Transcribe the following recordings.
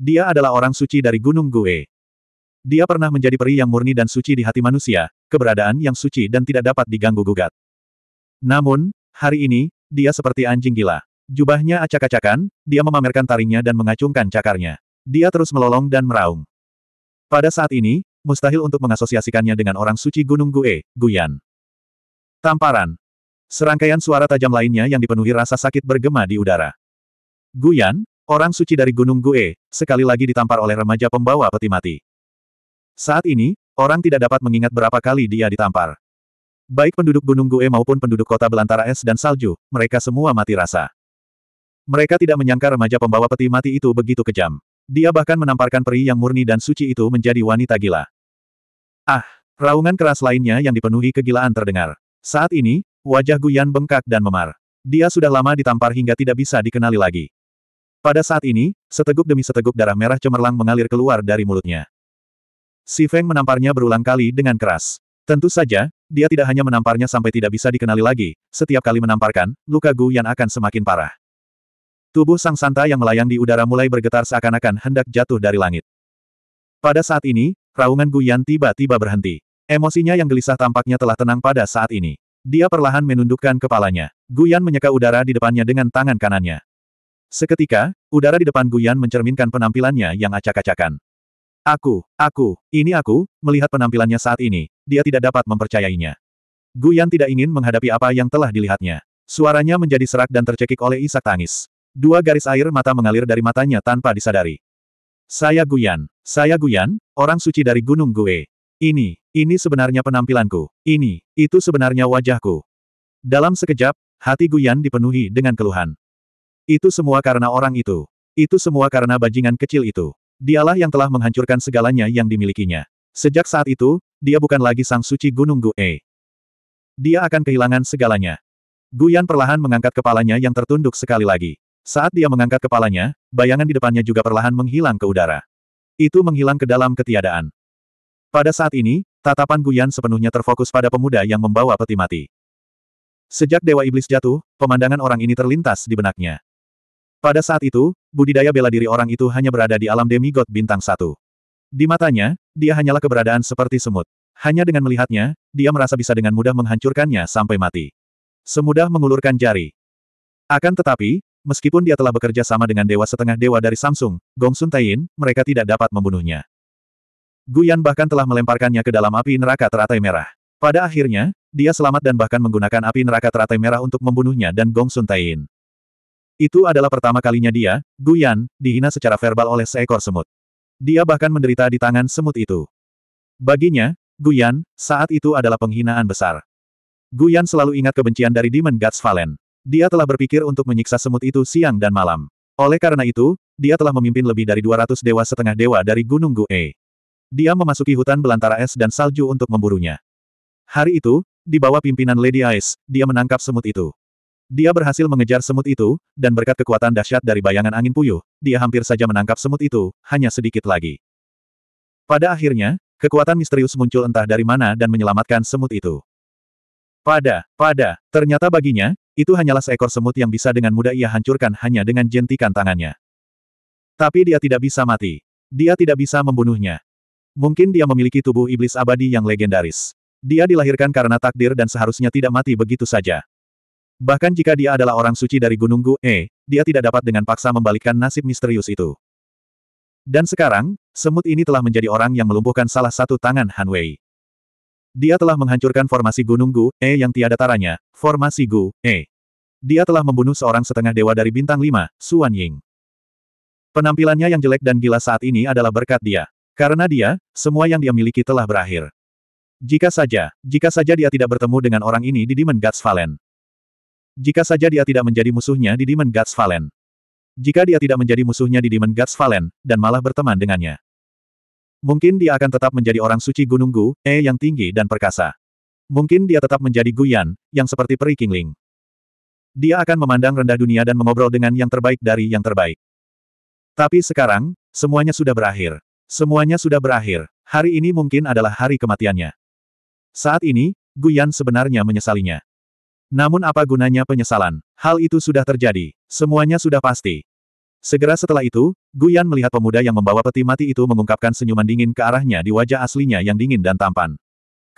Dia adalah orang suci dari Gunung Gue. Dia pernah menjadi peri yang murni dan suci di hati manusia, keberadaan yang suci dan tidak dapat diganggu-gugat. Namun, hari ini, dia seperti anjing gila. Jubahnya acak-acakan, dia memamerkan taringnya dan mengacungkan cakarnya. Dia terus melolong dan meraung. Pada saat ini, mustahil untuk mengasosiasikannya dengan orang suci Gunung Gue, Guyan. Tamparan. Serangkaian suara tajam lainnya yang dipenuhi rasa sakit bergema di udara. Guyan, Orang suci dari Gunung Gue, sekali lagi ditampar oleh remaja pembawa peti mati. Saat ini, orang tidak dapat mengingat berapa kali dia ditampar. Baik penduduk Gunung Gue maupun penduduk kota belantara es dan salju, mereka semua mati rasa. Mereka tidak menyangka remaja pembawa peti mati itu begitu kejam. Dia bahkan menamparkan peri yang murni dan suci itu menjadi wanita gila. Ah, raungan keras lainnya yang dipenuhi kegilaan terdengar. Saat ini, wajah Guyan bengkak dan memar. Dia sudah lama ditampar hingga tidak bisa dikenali lagi. Pada saat ini, seteguk demi seteguk darah merah cemerlang mengalir keluar dari mulutnya. Si Feng menamparnya berulang kali dengan keras. Tentu saja, dia tidak hanya menamparnya sampai tidak bisa dikenali lagi, setiap kali menamparkan, luka Gu Yan akan semakin parah. Tubuh Sang Santa yang melayang di udara mulai bergetar seakan-akan hendak jatuh dari langit. Pada saat ini, raungan Gu Yan tiba-tiba berhenti. Emosinya yang gelisah tampaknya telah tenang pada saat ini. Dia perlahan menundukkan kepalanya. Gu Yan menyeka udara di depannya dengan tangan kanannya. Seketika, udara di depan Guyan mencerminkan penampilannya yang acak-acakan. Aku, aku, ini aku, melihat penampilannya saat ini, dia tidak dapat mempercayainya. Guyan tidak ingin menghadapi apa yang telah dilihatnya. Suaranya menjadi serak dan tercekik oleh isak tangis. Dua garis air mata mengalir dari matanya tanpa disadari. Saya Guyan, saya Guyan, orang suci dari Gunung Gue. Ini, ini sebenarnya penampilanku, ini, itu sebenarnya wajahku. Dalam sekejap, hati Guyan dipenuhi dengan keluhan. Itu semua karena orang itu. Itu semua karena bajingan kecil itu. Dialah yang telah menghancurkan segalanya yang dimilikinya. Sejak saat itu, dia bukan lagi sang suci Gunung Gue. Dia akan kehilangan segalanya. Guyan perlahan mengangkat kepalanya yang tertunduk sekali lagi. Saat dia mengangkat kepalanya, bayangan di depannya juga perlahan menghilang ke udara. Itu menghilang ke dalam ketiadaan. Pada saat ini, tatapan Guyan sepenuhnya terfokus pada pemuda yang membawa peti mati. Sejak Dewa Iblis jatuh, pemandangan orang ini terlintas di benaknya. Pada saat itu, budidaya bela diri orang itu hanya berada di alam demigod bintang satu. Di matanya, dia hanyalah keberadaan seperti semut. Hanya dengan melihatnya, dia merasa bisa dengan mudah menghancurkannya sampai mati. Semudah mengulurkan jari. Akan tetapi, meskipun dia telah bekerja sama dengan dewa setengah dewa dari Samsung, Gong Sun Taiyin, mereka tidak dapat membunuhnya. Guyan bahkan telah melemparkannya ke dalam api neraka teratai merah. Pada akhirnya, dia selamat dan bahkan menggunakan api neraka teratai merah untuk membunuhnya dan Gong Sun Taiyin. Itu adalah pertama kalinya dia, Guyan, dihina secara verbal oleh seekor semut. Dia bahkan menderita di tangan semut itu. Baginya, Guyan, saat itu adalah penghinaan besar. Guyan selalu ingat kebencian dari Demon Gods Valen. Dia telah berpikir untuk menyiksa semut itu siang dan malam. Oleh karena itu, dia telah memimpin lebih dari 200 dewa setengah dewa dari Gunung Gue. Dia memasuki hutan belantara es dan salju untuk memburunya. Hari itu, di bawah pimpinan Lady Ice, dia menangkap semut itu. Dia berhasil mengejar semut itu, dan berkat kekuatan dahsyat dari bayangan angin puyuh, dia hampir saja menangkap semut itu, hanya sedikit lagi. Pada akhirnya, kekuatan misterius muncul entah dari mana dan menyelamatkan semut itu. Pada, pada, ternyata baginya, itu hanyalah seekor semut yang bisa dengan mudah ia hancurkan hanya dengan jentikan tangannya. Tapi dia tidak bisa mati. Dia tidak bisa membunuhnya. Mungkin dia memiliki tubuh iblis abadi yang legendaris. Dia dilahirkan karena takdir dan seharusnya tidak mati begitu saja. Bahkan jika dia adalah orang suci dari Gunung Gu, eh, dia tidak dapat dengan paksa membalikkan nasib misterius itu. Dan sekarang, semut ini telah menjadi orang yang melumpuhkan salah satu tangan Han Wei. Dia telah menghancurkan formasi Gunung Gu, E yang tiada taranya, formasi Gu, E. Dia telah membunuh seorang setengah dewa dari bintang lima, Suan Ying. Penampilannya yang jelek dan gila saat ini adalah berkat dia. Karena dia, semua yang dia miliki telah berakhir. Jika saja, jika saja dia tidak bertemu dengan orang ini di Demon Gods Valen. Jika saja dia tidak menjadi musuhnya di Demon Gods Valen. Jika dia tidak menjadi musuhnya di Demon Gods Valen, dan malah berteman dengannya. Mungkin dia akan tetap menjadi orang suci Gunung Gu, E yang tinggi dan perkasa. Mungkin dia tetap menjadi Guyan, yang seperti peri Kingling. Dia akan memandang rendah dunia dan mengobrol dengan yang terbaik dari yang terbaik. Tapi sekarang, semuanya sudah berakhir. Semuanya sudah berakhir. Hari ini mungkin adalah hari kematiannya. Saat ini, Guyan sebenarnya menyesalinya. Namun apa gunanya penyesalan? Hal itu sudah terjadi. Semuanya sudah pasti. Segera setelah itu, Guyan melihat pemuda yang membawa peti mati itu mengungkapkan senyuman dingin ke arahnya di wajah aslinya yang dingin dan tampan.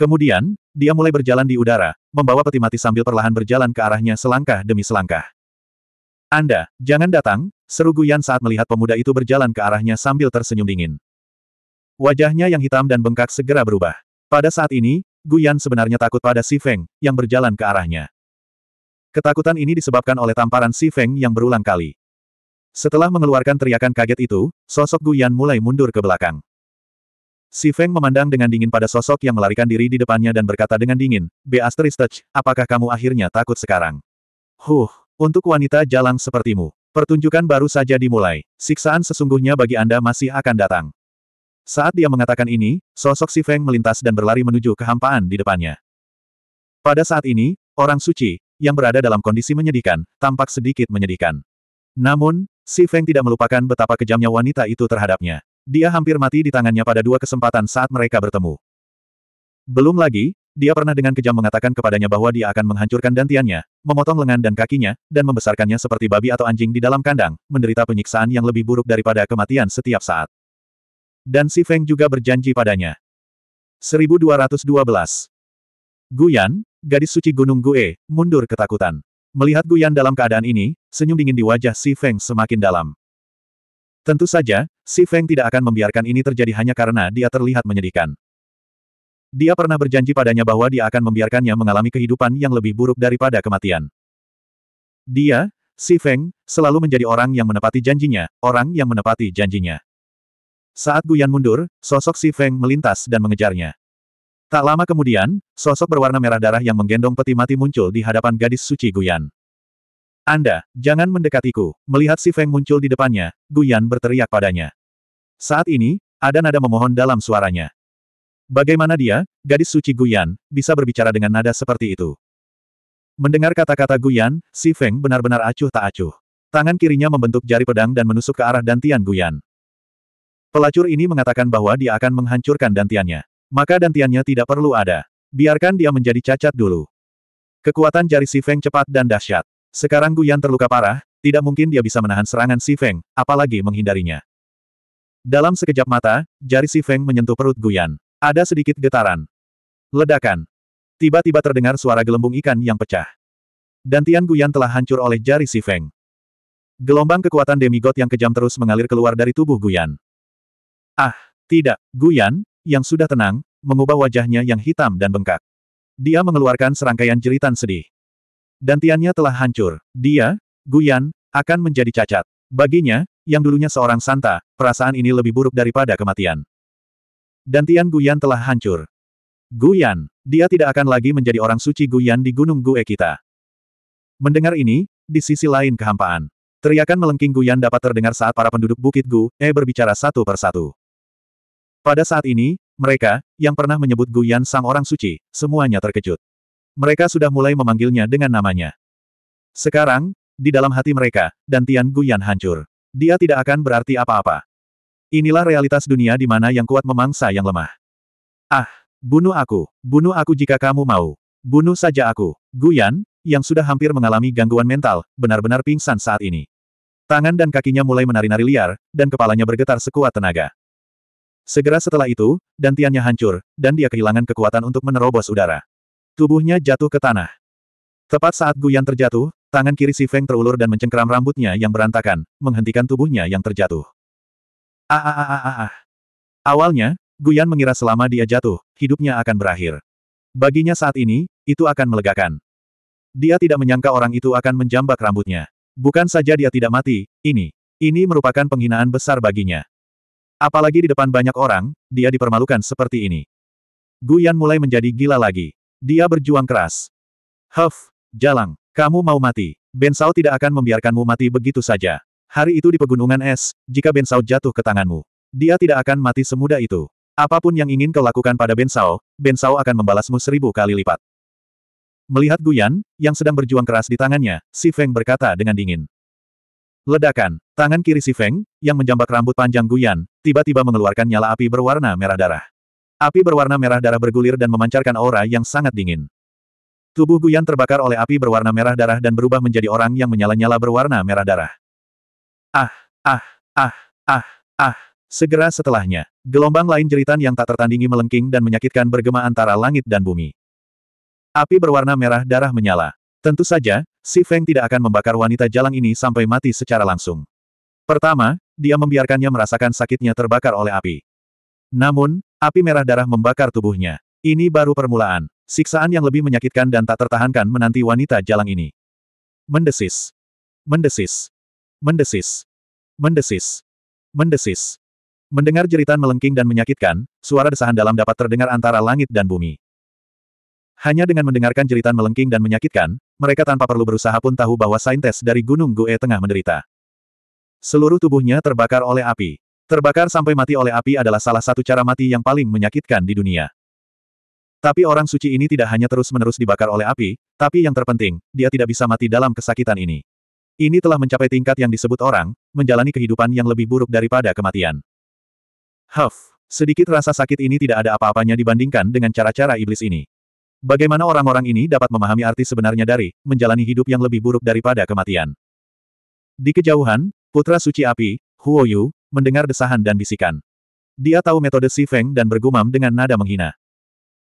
Kemudian, dia mulai berjalan di udara, membawa peti mati sambil perlahan berjalan ke arahnya selangkah demi selangkah. Anda, jangan datang, seru Guyan saat melihat pemuda itu berjalan ke arahnya sambil tersenyum dingin. Wajahnya yang hitam dan bengkak segera berubah. Pada saat ini, Guyan sebenarnya takut pada Si Feng, yang berjalan ke arahnya. Ketakutan ini disebabkan oleh tamparan Si Feng yang berulang kali. Setelah mengeluarkan teriakan kaget itu, sosok Gu Yan mulai mundur ke belakang. Si Feng memandang dengan dingin pada sosok yang melarikan diri di depannya dan berkata dengan dingin, B. Asteristech, apakah kamu akhirnya takut sekarang? Huh, untuk wanita jalang sepertimu. Pertunjukan baru saja dimulai. Siksaan sesungguhnya bagi Anda masih akan datang. Saat dia mengatakan ini, sosok Si Feng melintas dan berlari menuju kehampaan di depannya. Pada saat ini, orang suci, yang berada dalam kondisi menyedihkan, tampak sedikit menyedihkan. Namun, Si Feng tidak melupakan betapa kejamnya wanita itu terhadapnya. Dia hampir mati di tangannya pada dua kesempatan saat mereka bertemu. Belum lagi, dia pernah dengan kejam mengatakan kepadanya bahwa dia akan menghancurkan dantiannya, memotong lengan dan kakinya, dan membesarkannya seperti babi atau anjing di dalam kandang, menderita penyiksaan yang lebih buruk daripada kematian setiap saat. Dan Si Feng juga berjanji padanya. 1212 Guyan, gadis suci Gunung Gue, mundur ketakutan. Melihat Guyan dalam keadaan ini, senyum dingin di wajah Si Feng semakin dalam. Tentu saja, Si Feng tidak akan membiarkan ini terjadi hanya karena dia terlihat menyedihkan. Dia pernah berjanji padanya bahwa dia akan membiarkannya mengalami kehidupan yang lebih buruk daripada kematian. Dia, Si Feng, selalu menjadi orang yang menepati janjinya, orang yang menepati janjinya. Saat Guyan mundur, sosok Si Feng melintas dan mengejarnya. Tak lama kemudian, sosok berwarna merah darah yang menggendong peti mati muncul di hadapan gadis suci Guyan. Anda, jangan mendekatiku. Melihat si Feng muncul di depannya, Guyan berteriak padanya. Saat ini, ada nada memohon dalam suaranya. Bagaimana dia, gadis suci Guyan, bisa berbicara dengan nada seperti itu? Mendengar kata-kata Guyan, si Feng benar-benar acuh tak acuh. Tangan kirinya membentuk jari pedang dan menusuk ke arah dantian Guyan. Pelacur ini mengatakan bahwa dia akan menghancurkan dantiannya. Maka dantiannya tidak perlu ada. Biarkan dia menjadi cacat dulu. Kekuatan jari Si Feng cepat dan dahsyat. Sekarang Gu Yan terluka parah, tidak mungkin dia bisa menahan serangan Si Feng, apalagi menghindarinya. Dalam sekejap mata, jari Si Feng menyentuh perut Gu Yan. Ada sedikit getaran. Ledakan. Tiba-tiba terdengar suara gelembung ikan yang pecah. Dantian Guyan telah hancur oleh jari Si Feng. Gelombang kekuatan demigod yang kejam terus mengalir keluar dari tubuh Guyan. Ah, tidak, Guyan, yang sudah tenang, mengubah wajahnya yang hitam dan bengkak. Dia mengeluarkan serangkaian jeritan sedih. Dantiannya telah hancur. Dia, Guyan, akan menjadi cacat. Baginya, yang dulunya seorang santa, perasaan ini lebih buruk daripada kematian. Dantian Guyan telah hancur. Guyan, dia tidak akan lagi menjadi orang suci Guyan di Gunung Gue kita. Mendengar ini, di sisi lain kehampaan. Teriakan melengking Guyan dapat terdengar saat para penduduk Bukit Gu, E berbicara satu persatu. Pada saat ini, mereka, yang pernah menyebut Guyan sang orang suci, semuanya terkejut. Mereka sudah mulai memanggilnya dengan namanya. Sekarang, di dalam hati mereka, dan Tian Guyan hancur. Dia tidak akan berarti apa-apa. Inilah realitas dunia di mana yang kuat memangsa yang lemah. Ah, bunuh aku, bunuh aku jika kamu mau. Bunuh saja aku. Guyan, yang sudah hampir mengalami gangguan mental, benar-benar pingsan saat ini. Tangan dan kakinya mulai menari-nari liar, dan kepalanya bergetar sekuat tenaga. Segera setelah itu, dantiannya hancur, dan dia kehilangan kekuatan untuk menerobos udara. Tubuhnya jatuh ke tanah. Tepat saat Guyan terjatuh, tangan kiri si Feng terulur dan mencengkeram rambutnya yang berantakan, menghentikan tubuhnya yang terjatuh. Ah ah ah ah ah. ah. Awalnya, Guyan mengira selama dia jatuh, hidupnya akan berakhir. Baginya saat ini, itu akan melegakan. Dia tidak menyangka orang itu akan menjambak rambutnya. Bukan saja dia tidak mati, ini. Ini merupakan penghinaan besar baginya. Apalagi di depan banyak orang, dia dipermalukan seperti ini. Guyan mulai menjadi gila lagi. Dia berjuang keras. Huff, Jalang, kamu mau mati. Ben Sao tidak akan membiarkanmu mati begitu saja. Hari itu di pegunungan es, jika Ben Sao jatuh ke tanganmu, dia tidak akan mati semudah itu. Apapun yang ingin kau lakukan pada Ben Ben Sao akan membalasmu seribu kali lipat. Melihat Guyan, yang sedang berjuang keras di tangannya, Si Feng berkata dengan dingin. Ledakan, tangan kiri Si Feng, yang menjambak rambut panjang Guyan, tiba-tiba mengeluarkan nyala api berwarna merah darah. Api berwarna merah darah bergulir dan memancarkan aura yang sangat dingin. Tubuh Guyan terbakar oleh api berwarna merah darah dan berubah menjadi orang yang menyala-nyala berwarna merah darah. Ah, ah, ah, ah, ah. Segera setelahnya, gelombang lain jeritan yang tak tertandingi melengking dan menyakitkan bergema antara langit dan bumi. Api berwarna merah darah menyala. Tentu saja, Si Feng tidak akan membakar wanita jalang ini sampai mati secara langsung. Pertama, dia membiarkannya merasakan sakitnya terbakar oleh api. Namun, api merah darah membakar tubuhnya. Ini baru permulaan. Siksaan yang lebih menyakitkan dan tak tertahankan menanti wanita jalang ini. Mendesis. Mendesis. Mendesis. Mendesis. Mendesis. Mendengar jeritan melengking dan menyakitkan, suara desahan dalam dapat terdengar antara langit dan bumi. Hanya dengan mendengarkan jeritan melengking dan menyakitkan, mereka tanpa perlu berusaha pun tahu bahwa saintes dari Gunung Gue tengah menderita. Seluruh tubuhnya terbakar oleh api. Terbakar sampai mati oleh api adalah salah satu cara mati yang paling menyakitkan di dunia. Tapi orang suci ini tidak hanya terus-menerus dibakar oleh api, tapi yang terpenting, dia tidak bisa mati dalam kesakitan ini. Ini telah mencapai tingkat yang disebut orang, menjalani kehidupan yang lebih buruk daripada kematian. Huff, sedikit rasa sakit ini tidak ada apa-apanya dibandingkan dengan cara-cara iblis ini. Bagaimana orang-orang ini dapat memahami arti sebenarnya dari menjalani hidup yang lebih buruk daripada kematian? Di kejauhan, Putra Suci Api, Huo Yu, mendengar desahan dan bisikan. Dia tahu metode Si Feng dan bergumam dengan nada menghina.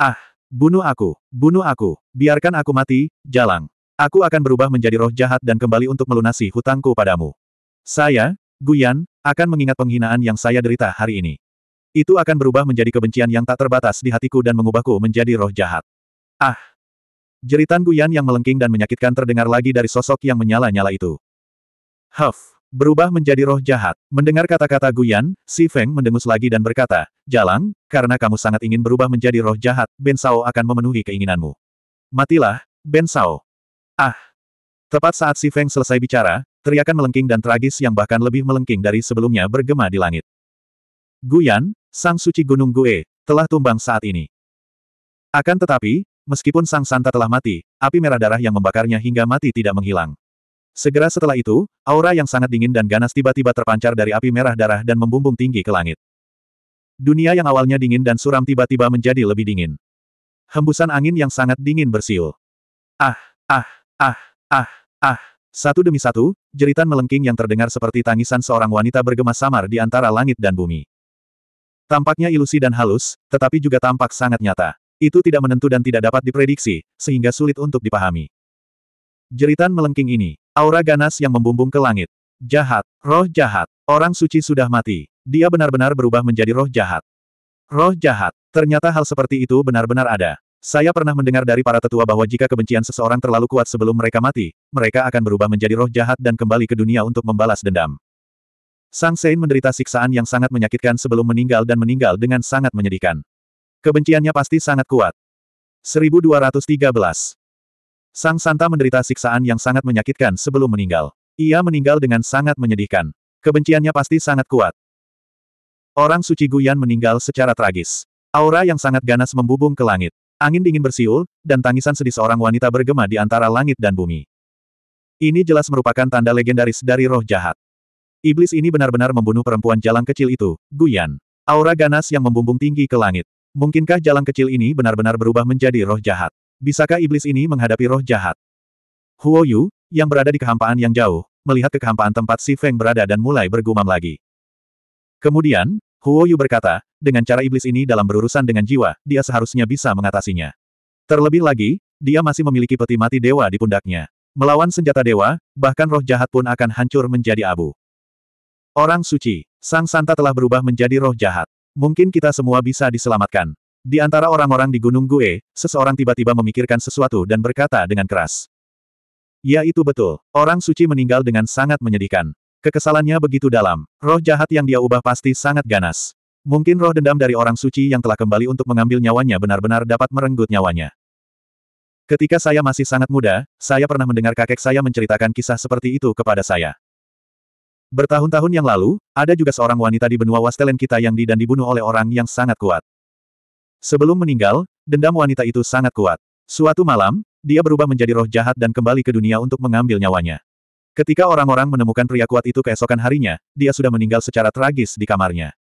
Ah, bunuh aku, bunuh aku, biarkan aku mati, jalang. Aku akan berubah menjadi roh jahat dan kembali untuk melunasi hutangku padamu. Saya, Guyan, akan mengingat penghinaan yang saya derita hari ini. Itu akan berubah menjadi kebencian yang tak terbatas di hatiku dan mengubahku menjadi roh jahat. Ah! Jeritan Guyan yang melengking dan menyakitkan terdengar lagi dari sosok yang menyala-nyala itu. Huff! berubah menjadi roh jahat. Mendengar kata-kata Guyan, Si Feng mendengus lagi dan berkata, Jalang, karena kamu sangat ingin berubah menjadi roh jahat, Ben Sao akan memenuhi keinginanmu. Matilah, Ben Sao. Ah! Tepat saat Si Feng selesai bicara, teriakan melengking dan tragis yang bahkan lebih melengking dari sebelumnya bergema di langit. Guyan, Sang Suci Gunung Gue, telah tumbang saat ini. Akan tetapi, meskipun Sang Santa telah mati, api merah darah yang membakarnya hingga mati tidak menghilang. Segera setelah itu, aura yang sangat dingin dan ganas tiba-tiba terpancar dari api merah darah dan membumbung tinggi ke langit. Dunia yang awalnya dingin dan suram tiba-tiba menjadi lebih dingin. Hembusan angin yang sangat dingin bersiul. Ah, ah, ah, ah, ah. Satu demi satu, jeritan melengking yang terdengar seperti tangisan seorang wanita bergema samar di antara langit dan bumi. Tampaknya ilusi dan halus, tetapi juga tampak sangat nyata. Itu tidak menentu dan tidak dapat diprediksi, sehingga sulit untuk dipahami. Jeritan melengking ini, Aura ganas yang membumbung ke langit. Jahat, roh jahat, orang suci sudah mati. Dia benar-benar berubah menjadi roh jahat. Roh jahat, ternyata hal seperti itu benar-benar ada. Saya pernah mendengar dari para tetua bahwa jika kebencian seseorang terlalu kuat sebelum mereka mati, mereka akan berubah menjadi roh jahat dan kembali ke dunia untuk membalas dendam. Sang Sein menderita siksaan yang sangat menyakitkan sebelum meninggal dan meninggal dengan sangat menyedihkan. Kebenciannya pasti sangat kuat. 1213 Sang Santa menderita siksaan yang sangat menyakitkan sebelum meninggal. Ia meninggal dengan sangat menyedihkan. Kebenciannya pasti sangat kuat. Orang suci Guyan meninggal secara tragis. Aura yang sangat ganas membubung ke langit. Angin dingin bersiul, dan tangisan sedih seorang wanita bergema di antara langit dan bumi. Ini jelas merupakan tanda legendaris dari roh jahat. Iblis ini benar-benar membunuh perempuan jalan kecil itu, Guyan. Aura ganas yang membumbung tinggi ke langit. Mungkinkah jalan kecil ini benar-benar berubah menjadi roh jahat? Bisakah iblis ini menghadapi roh jahat? Huo Yu, yang berada di kehampaan yang jauh, melihat ke kehampaan tempat Si Feng berada dan mulai bergumam lagi. Kemudian, Huo Yu berkata, dengan cara iblis ini dalam berurusan dengan jiwa, dia seharusnya bisa mengatasinya. Terlebih lagi, dia masih memiliki peti mati dewa di pundaknya. Melawan senjata dewa, bahkan roh jahat pun akan hancur menjadi abu. Orang suci, Sang Santa telah berubah menjadi roh jahat. Mungkin kita semua bisa diselamatkan. Di antara orang-orang di Gunung Gue, seseorang tiba-tiba memikirkan sesuatu dan berkata dengan keras. Ya itu betul, orang suci meninggal dengan sangat menyedihkan. Kekesalannya begitu dalam, roh jahat yang dia ubah pasti sangat ganas. Mungkin roh dendam dari orang suci yang telah kembali untuk mengambil nyawanya benar-benar dapat merenggut nyawanya. Ketika saya masih sangat muda, saya pernah mendengar kakek saya menceritakan kisah seperti itu kepada saya. Bertahun-tahun yang lalu, ada juga seorang wanita di benua Wastelen kita yang di dan dibunuh oleh orang yang sangat kuat. Sebelum meninggal, dendam wanita itu sangat kuat. Suatu malam, dia berubah menjadi roh jahat dan kembali ke dunia untuk mengambil nyawanya. Ketika orang-orang menemukan pria kuat itu keesokan harinya, dia sudah meninggal secara tragis di kamarnya.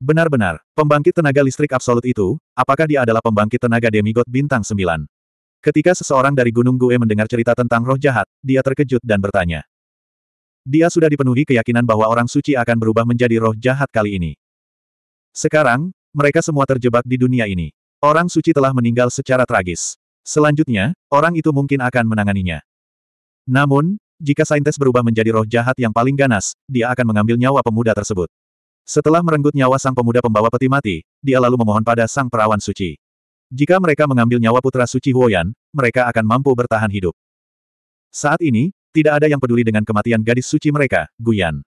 Benar-benar, pembangkit tenaga listrik absolut itu, apakah dia adalah pembangkit tenaga demigod bintang sembilan? Ketika seseorang dari Gunung Gue mendengar cerita tentang roh jahat, dia terkejut dan bertanya. Dia sudah dipenuhi keyakinan bahwa orang suci akan berubah menjadi roh jahat kali ini. Sekarang, mereka semua terjebak di dunia ini. Orang suci telah meninggal secara tragis. Selanjutnya, orang itu mungkin akan menanganinya. Namun, jika Saintes berubah menjadi roh jahat yang paling ganas, dia akan mengambil nyawa pemuda tersebut. Setelah merenggut nyawa sang pemuda pembawa peti mati, dia lalu memohon pada sang perawan suci. Jika mereka mengambil nyawa putra suci Huoyan, mereka akan mampu bertahan hidup. Saat ini, tidak ada yang peduli dengan kematian gadis suci mereka, Guyan.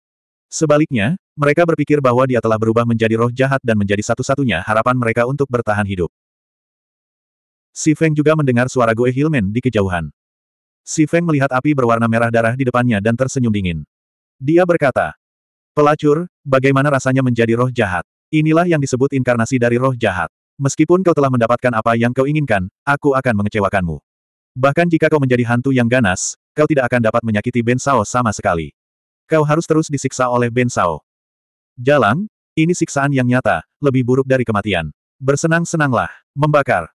Sebaliknya, mereka berpikir bahwa dia telah berubah menjadi roh jahat dan menjadi satu-satunya harapan mereka untuk bertahan hidup. Si Feng juga mendengar suara Goe Hilmen di kejauhan. Si Feng melihat api berwarna merah darah di depannya dan tersenyum dingin. Dia berkata, Pelacur, bagaimana rasanya menjadi roh jahat? Inilah yang disebut inkarnasi dari roh jahat. Meskipun kau telah mendapatkan apa yang kau inginkan, aku akan mengecewakanmu. Bahkan jika kau menjadi hantu yang ganas, kau tidak akan dapat menyakiti Ben Sao sama sekali. Kau harus terus disiksa oleh Ben Sao. Jalan, ini siksaan yang nyata, lebih buruk dari kematian. Bersenang-senanglah, membakar.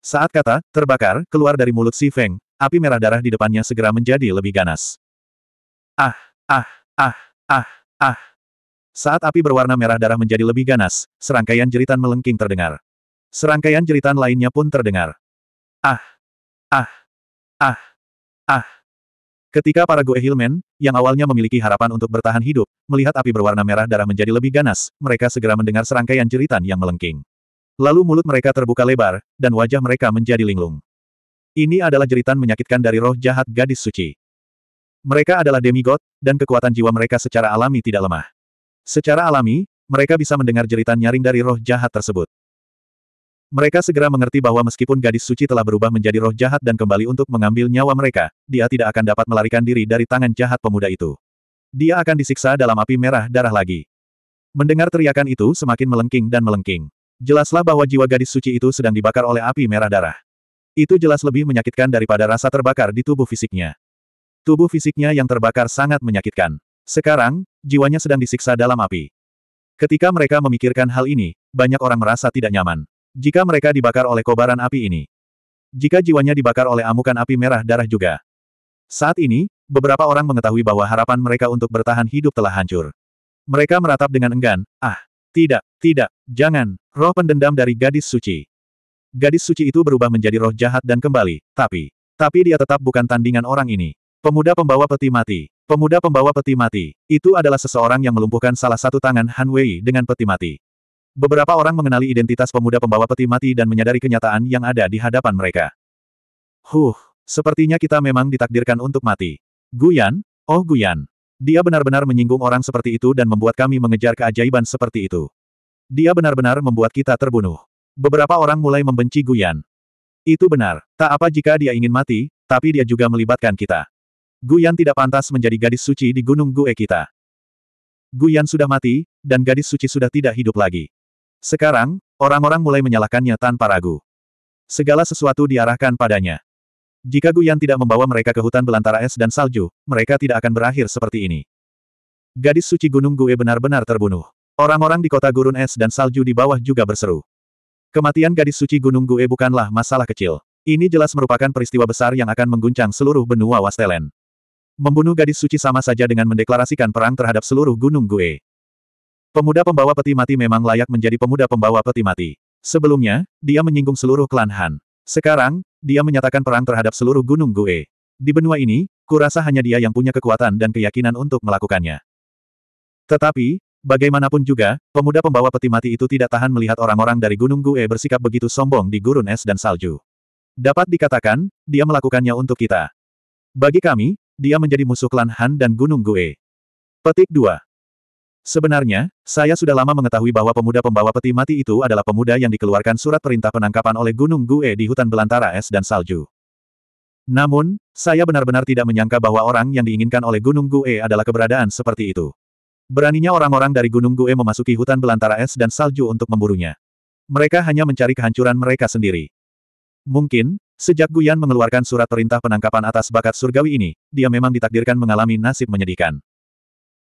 Saat kata, terbakar, keluar dari mulut si Feng, api merah darah di depannya segera menjadi lebih ganas. Ah, ah, ah, ah, ah. Saat api berwarna merah darah menjadi lebih ganas, serangkaian jeritan melengking terdengar. Serangkaian jeritan lainnya pun terdengar. Ah! Ah! Ah! Ah! Ketika para Goehilmen, yang awalnya memiliki harapan untuk bertahan hidup, melihat api berwarna merah darah menjadi lebih ganas, mereka segera mendengar serangkaian jeritan yang melengking. Lalu mulut mereka terbuka lebar, dan wajah mereka menjadi linglung. Ini adalah jeritan menyakitkan dari roh jahat gadis suci. Mereka adalah demigod, dan kekuatan jiwa mereka secara alami tidak lemah. Secara alami, mereka bisa mendengar jeritan nyaring dari roh jahat tersebut. Mereka segera mengerti bahwa meskipun gadis suci telah berubah menjadi roh jahat dan kembali untuk mengambil nyawa mereka, dia tidak akan dapat melarikan diri dari tangan jahat pemuda itu. Dia akan disiksa dalam api merah darah lagi. Mendengar teriakan itu semakin melengking dan melengking. Jelaslah bahwa jiwa gadis suci itu sedang dibakar oleh api merah darah. Itu jelas lebih menyakitkan daripada rasa terbakar di tubuh fisiknya. Tubuh fisiknya yang terbakar sangat menyakitkan. Sekarang, jiwanya sedang disiksa dalam api. Ketika mereka memikirkan hal ini, banyak orang merasa tidak nyaman. Jika mereka dibakar oleh kobaran api ini. Jika jiwanya dibakar oleh amukan api merah darah juga. Saat ini, beberapa orang mengetahui bahwa harapan mereka untuk bertahan hidup telah hancur. Mereka meratap dengan enggan, ah, tidak, tidak, jangan, roh pendendam dari gadis suci. Gadis suci itu berubah menjadi roh jahat dan kembali, tapi, tapi dia tetap bukan tandingan orang ini. Pemuda pembawa peti mati. Pemuda pembawa peti mati. Itu adalah seseorang yang melumpuhkan salah satu tangan Han Wei dengan peti mati. Beberapa orang mengenali identitas pemuda pembawa peti mati dan menyadari kenyataan yang ada di hadapan mereka. Huh, sepertinya kita memang ditakdirkan untuk mati. Guyan, oh Guyan. Dia benar-benar menyinggung orang seperti itu dan membuat kami mengejar keajaiban seperti itu. Dia benar-benar membuat kita terbunuh. Beberapa orang mulai membenci Guyan. Itu benar, tak apa jika dia ingin mati, tapi dia juga melibatkan kita. Guyan tidak pantas menjadi gadis suci di gunung Gue kita. Guyan sudah mati, dan gadis suci sudah tidak hidup lagi. Sekarang, orang-orang mulai menyalahkannya tanpa ragu. Segala sesuatu diarahkan padanya. Jika Guyan tidak membawa mereka ke hutan belantara es dan salju, mereka tidak akan berakhir seperti ini. Gadis suci Gunung Gue benar-benar terbunuh. Orang-orang di kota gurun es dan salju di bawah juga berseru. Kematian gadis suci Gunung Gue bukanlah masalah kecil. Ini jelas merupakan peristiwa besar yang akan mengguncang seluruh benua Wastelen. Membunuh gadis suci sama saja dengan mendeklarasikan perang terhadap seluruh gunung Gue. Pemuda pembawa peti mati memang layak menjadi pemuda pembawa peti mati. Sebelumnya, dia menyinggung seluruh klan Han. Sekarang, dia menyatakan perang terhadap seluruh gunung Gue. Di benua ini, kurasa hanya dia yang punya kekuatan dan keyakinan untuk melakukannya. Tetapi, bagaimanapun juga, pemuda pembawa peti mati itu tidak tahan melihat orang-orang dari gunung Gue bersikap begitu sombong di gurun es dan salju. Dapat dikatakan, dia melakukannya untuk kita. Bagi kami, dia menjadi musuh klan Han dan Gunung Gue. Petik 2. Sebenarnya, saya sudah lama mengetahui bahwa pemuda pembawa peti mati itu adalah pemuda yang dikeluarkan surat perintah penangkapan oleh Gunung Gue di hutan belantara es dan salju. Namun, saya benar-benar tidak menyangka bahwa orang yang diinginkan oleh Gunung Gue adalah keberadaan seperti itu. Beraninya orang-orang dari Gunung Gue memasuki hutan belantara es dan salju untuk memburunya. Mereka hanya mencari kehancuran mereka sendiri. Mungkin, sejak Guyan mengeluarkan surat perintah penangkapan atas bakat surgawi ini, dia memang ditakdirkan mengalami nasib menyedihkan.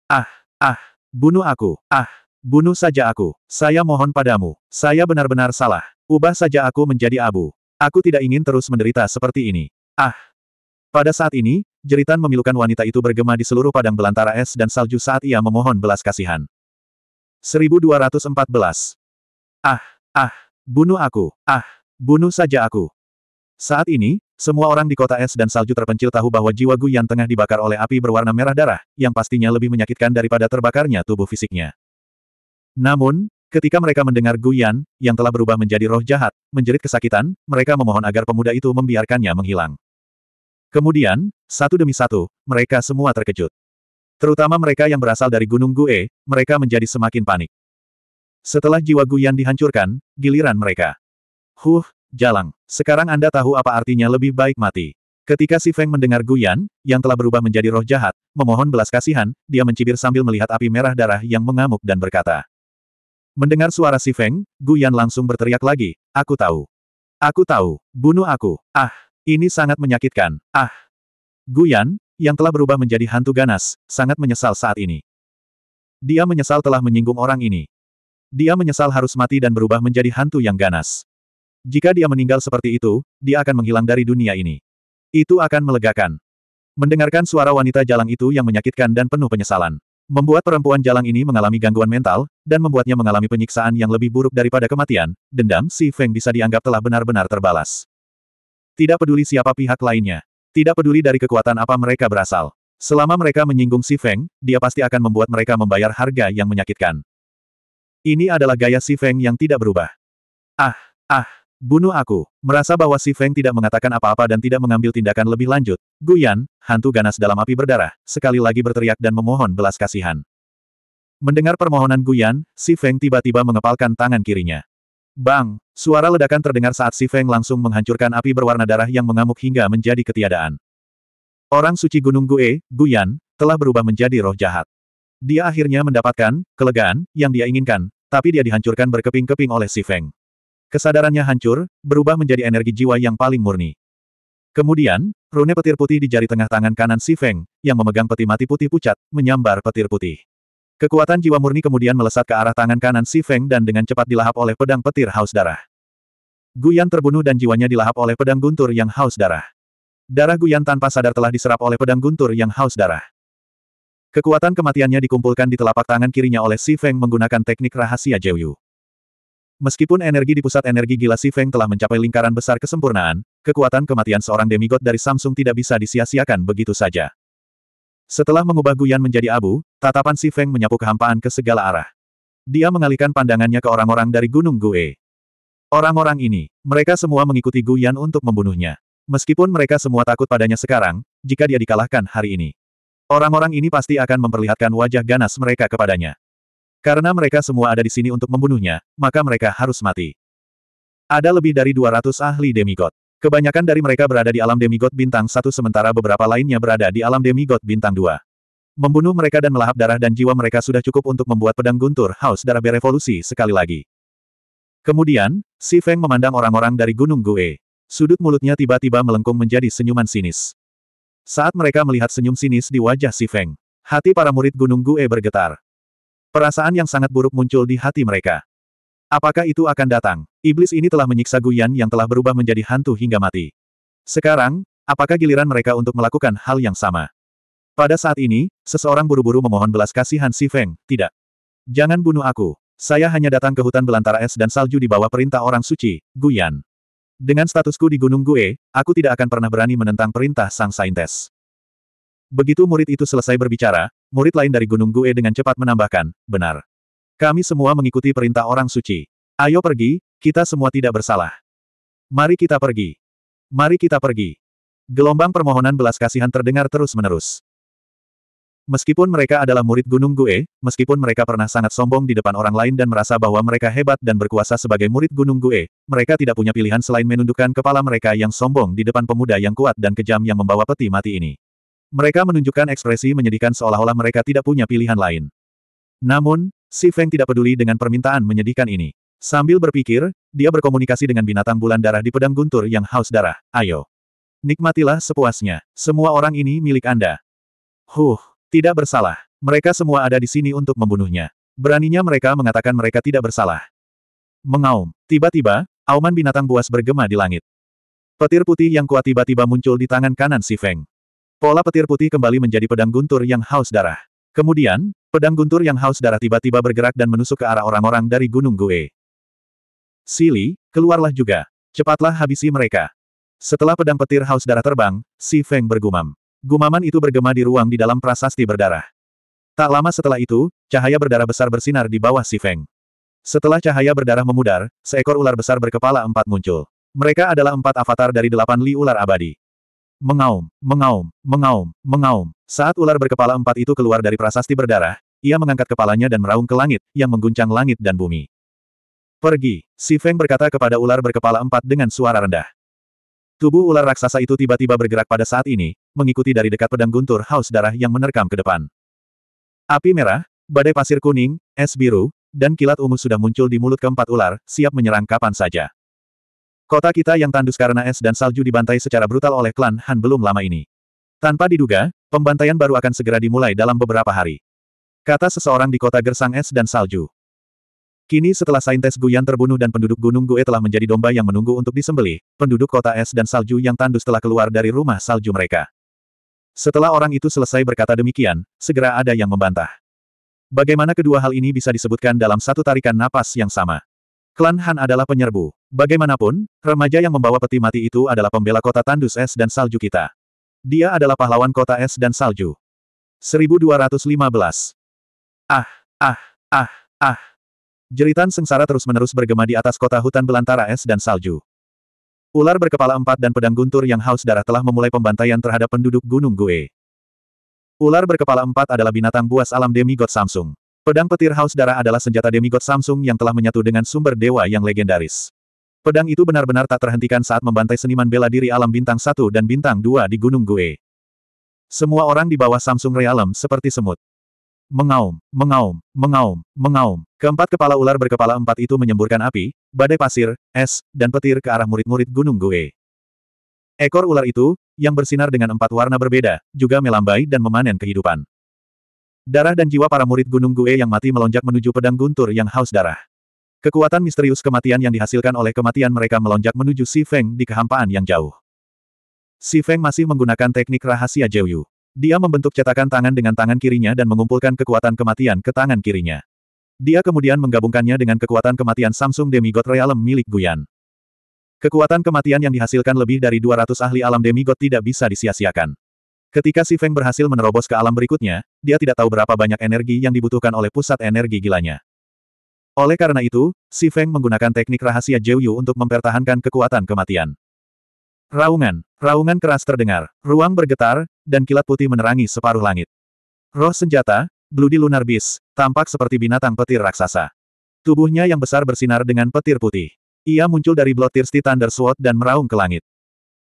Ah, ah, Bunuh aku. Ah, bunuh saja aku. Saya mohon padamu. Saya benar-benar salah. Ubah saja aku menjadi abu. Aku tidak ingin terus menderita seperti ini. Ah. Pada saat ini, jeritan memilukan wanita itu bergema di seluruh padang belantara es dan salju saat ia memohon belas kasihan. 1214. Ah, ah, bunuh aku. Ah, bunuh saja aku. Saat ini, semua orang di kota es dan salju terpencil tahu bahwa jiwa Gu Yan tengah dibakar oleh api berwarna merah darah, yang pastinya lebih menyakitkan daripada terbakarnya tubuh fisiknya. Namun, ketika mereka mendengar Gu Yan yang telah berubah menjadi roh jahat, menjerit kesakitan, mereka memohon agar pemuda itu membiarkannya menghilang. Kemudian, satu demi satu, mereka semua terkejut. Terutama mereka yang berasal dari Gunung Gue, mereka menjadi semakin panik. Setelah jiwa Gu Yan dihancurkan, giliran mereka. Huh, Jalang, sekarang Anda tahu apa artinya lebih baik mati. Ketika si Feng mendengar Guyan, yang telah berubah menjadi roh jahat, memohon belas kasihan, dia mencibir sambil melihat api merah darah yang mengamuk dan berkata. Mendengar suara si Feng, Guyan langsung berteriak lagi, aku tahu. Aku tahu, bunuh aku, ah, ini sangat menyakitkan, ah. Guyan, yang telah berubah menjadi hantu ganas, sangat menyesal saat ini. Dia menyesal telah menyinggung orang ini. Dia menyesal harus mati dan berubah menjadi hantu yang ganas. Jika dia meninggal seperti itu, dia akan menghilang dari dunia ini. Itu akan melegakan. Mendengarkan suara wanita jalang itu yang menyakitkan dan penuh penyesalan. Membuat perempuan jalang ini mengalami gangguan mental, dan membuatnya mengalami penyiksaan yang lebih buruk daripada kematian, dendam si Feng bisa dianggap telah benar-benar terbalas. Tidak peduli siapa pihak lainnya. Tidak peduli dari kekuatan apa mereka berasal. Selama mereka menyinggung si Feng, dia pasti akan membuat mereka membayar harga yang menyakitkan. Ini adalah gaya si Feng yang tidak berubah. Ah, ah, Bunuh aku. Merasa bahwa Si Feng tidak mengatakan apa-apa dan tidak mengambil tindakan lebih lanjut, Gu Yan, hantu ganas dalam api berdarah, sekali lagi berteriak dan memohon belas kasihan. Mendengar permohonan Gu Yan, Si Feng tiba-tiba mengepalkan tangan kirinya. Bang! Suara ledakan terdengar saat Si Feng langsung menghancurkan api berwarna darah yang mengamuk hingga menjadi ketiadaan. Orang suci Gunung Gue, Yan, telah berubah menjadi roh jahat. Dia akhirnya mendapatkan kelegaan yang dia inginkan, tapi dia dihancurkan berkeping-keping oleh Si Feng. Kesadarannya hancur, berubah menjadi energi jiwa yang paling murni. Kemudian, rune petir putih di jari tengah tangan kanan Si Feng, yang memegang peti mati putih pucat, menyambar petir putih. Kekuatan jiwa murni kemudian melesat ke arah tangan kanan Si Feng dan dengan cepat dilahap oleh pedang petir haus darah. Guyan terbunuh dan jiwanya dilahap oleh pedang guntur yang haus darah. Darah Guyan tanpa sadar telah diserap oleh pedang guntur yang haus darah. Kekuatan kematiannya dikumpulkan di telapak tangan kirinya oleh Si Feng menggunakan teknik rahasia Jeyu. Meskipun energi di pusat energi gila Si Feng telah mencapai lingkaran besar kesempurnaan, kekuatan kematian seorang demigod dari Samsung tidak bisa disia-siakan begitu saja. Setelah mengubah Guyan menjadi abu, tatapan Si Feng menyapu kehampaan ke segala arah. Dia mengalihkan pandangannya ke orang-orang dari Gunung Gue. Orang-orang ini, mereka semua mengikuti Guyan untuk membunuhnya. Meskipun mereka semua takut padanya sekarang, jika dia dikalahkan hari ini. Orang-orang ini pasti akan memperlihatkan wajah ganas mereka kepadanya. Karena mereka semua ada di sini untuk membunuhnya, maka mereka harus mati. Ada lebih dari 200 ahli demigod. Kebanyakan dari mereka berada di alam demigod bintang satu, sementara beberapa lainnya berada di alam demigod bintang 2. Membunuh mereka dan melahap darah dan jiwa mereka sudah cukup untuk membuat pedang guntur Haus darah berevolusi sekali lagi. Kemudian, Si Feng memandang orang-orang dari Gunung Gue. Sudut mulutnya tiba-tiba melengkung menjadi senyuman sinis. Saat mereka melihat senyum sinis di wajah Si Feng, hati para murid Gunung Gue bergetar. Perasaan yang sangat buruk muncul di hati mereka. Apakah itu akan datang? Iblis ini telah menyiksa Guyan yang telah berubah menjadi hantu hingga mati. Sekarang, apakah giliran mereka untuk melakukan hal yang sama? Pada saat ini, seseorang buru-buru memohon belas kasihan Si Feng, tidak. Jangan bunuh aku. Saya hanya datang ke hutan belantara es dan salju di bawah perintah orang suci, Guyan. Dengan statusku di Gunung Gue, aku tidak akan pernah berani menentang perintah Sang Saintes. Begitu murid itu selesai berbicara, murid lain dari Gunung Gue dengan cepat menambahkan, benar. Kami semua mengikuti perintah orang suci. Ayo pergi, kita semua tidak bersalah. Mari kita pergi. Mari kita pergi. Gelombang permohonan belas kasihan terdengar terus-menerus. Meskipun mereka adalah murid Gunung Gue, meskipun mereka pernah sangat sombong di depan orang lain dan merasa bahwa mereka hebat dan berkuasa sebagai murid Gunung Gue, mereka tidak punya pilihan selain menundukkan kepala mereka yang sombong di depan pemuda yang kuat dan kejam yang membawa peti mati ini. Mereka menunjukkan ekspresi menyedihkan seolah-olah mereka tidak punya pilihan lain. Namun, Si Feng tidak peduli dengan permintaan menyedihkan ini. Sambil berpikir, dia berkomunikasi dengan binatang bulan darah di pedang guntur yang haus darah. Ayo. Nikmatilah sepuasnya. Semua orang ini milik Anda. Huh, tidak bersalah. Mereka semua ada di sini untuk membunuhnya. Beraninya mereka mengatakan mereka tidak bersalah. Mengaum. Tiba-tiba, auman binatang buas bergema di langit. Petir putih yang kuat tiba-tiba muncul di tangan kanan si Feng. Pola petir putih kembali menjadi pedang guntur yang haus darah. Kemudian, pedang guntur yang haus darah tiba-tiba bergerak dan menusuk ke arah orang-orang dari Gunung Gue. Sili, keluarlah juga. Cepatlah habisi mereka. Setelah pedang petir haus darah terbang, Si Feng bergumam. Gumaman itu bergema di ruang di dalam prasasti berdarah. Tak lama setelah itu, cahaya berdarah besar bersinar di bawah Si Feng. Setelah cahaya berdarah memudar, seekor ular besar berkepala empat muncul. Mereka adalah empat avatar dari delapan li ular abadi. Mengaum, mengaum, mengaum, mengaum. Saat ular berkepala empat itu keluar dari prasasti berdarah, ia mengangkat kepalanya dan meraung ke langit, yang mengguncang langit dan bumi. Pergi, si Feng berkata kepada ular berkepala empat dengan suara rendah. Tubuh ular raksasa itu tiba-tiba bergerak pada saat ini, mengikuti dari dekat pedang guntur haus darah yang menerkam ke depan. Api merah, badai pasir kuning, es biru, dan kilat ungu sudah muncul di mulut keempat ular, siap menyerang kapan saja. Kota kita yang tandus karena es dan salju dibantai secara brutal oleh klan Han belum lama ini. Tanpa diduga, pembantaian baru akan segera dimulai dalam beberapa hari. Kata seseorang di kota gersang es dan salju. Kini setelah Saintes Guyan terbunuh dan penduduk Gunung Gue telah menjadi domba yang menunggu untuk disembelih, penduduk kota es dan salju yang tandus telah keluar dari rumah salju mereka. Setelah orang itu selesai berkata demikian, segera ada yang membantah. Bagaimana kedua hal ini bisa disebutkan dalam satu tarikan napas yang sama? Klan Han adalah penyerbu. Bagaimanapun, remaja yang membawa peti mati itu adalah pembela kota tandus es dan salju kita. Dia adalah pahlawan kota es dan salju. 1215. Ah, ah, ah, ah. Jeritan sengsara terus-menerus bergema di atas kota hutan belantara es dan salju. Ular berkepala empat dan pedang guntur yang haus darah telah memulai pembantaian terhadap penduduk Gunung Gue. Ular berkepala empat adalah binatang buas alam demigod Samsung. Pedang petir haus darah adalah senjata demigod Samsung yang telah menyatu dengan sumber dewa yang legendaris. Pedang itu benar-benar tak terhentikan saat membantai seniman bela diri alam bintang 1 dan bintang 2 di Gunung Gue. Semua orang di bawah Samsung Realm seperti semut. Mengaum, mengaum, mengaum, mengaum. Keempat kepala ular berkepala empat itu menyemburkan api, badai pasir, es, dan petir ke arah murid-murid Gunung Gue. Ekor ular itu, yang bersinar dengan empat warna berbeda, juga melambai dan memanen kehidupan. Darah dan jiwa para murid Gunung Gue yang mati melonjak menuju pedang guntur yang haus darah. Kekuatan misterius kematian yang dihasilkan oleh kematian mereka melonjak menuju Si Feng di kehampaan yang jauh. Si Feng masih menggunakan teknik rahasia Yu. Dia membentuk cetakan tangan dengan tangan kirinya dan mengumpulkan kekuatan kematian ke tangan kirinya. Dia kemudian menggabungkannya dengan kekuatan kematian Samsung Demigod Realm milik Guyan. Kekuatan kematian yang dihasilkan lebih dari 200 ahli alam demigod tidak bisa disia-siakan. Ketika Si Feng berhasil menerobos ke alam berikutnya, dia tidak tahu berapa banyak energi yang dibutuhkan oleh pusat energi gilanya. Oleh karena itu, Si Feng menggunakan teknik rahasia Jiuyu untuk mempertahankan kekuatan kematian. Raungan, raungan keras terdengar, ruang bergetar, dan kilat putih menerangi separuh langit. Roh senjata, Bloody Lunar Beast, tampak seperti binatang petir raksasa. Tubuhnya yang besar bersinar dengan petir putih. Ia muncul dari Blood Thirsty Thunder Sword dan meraung ke langit.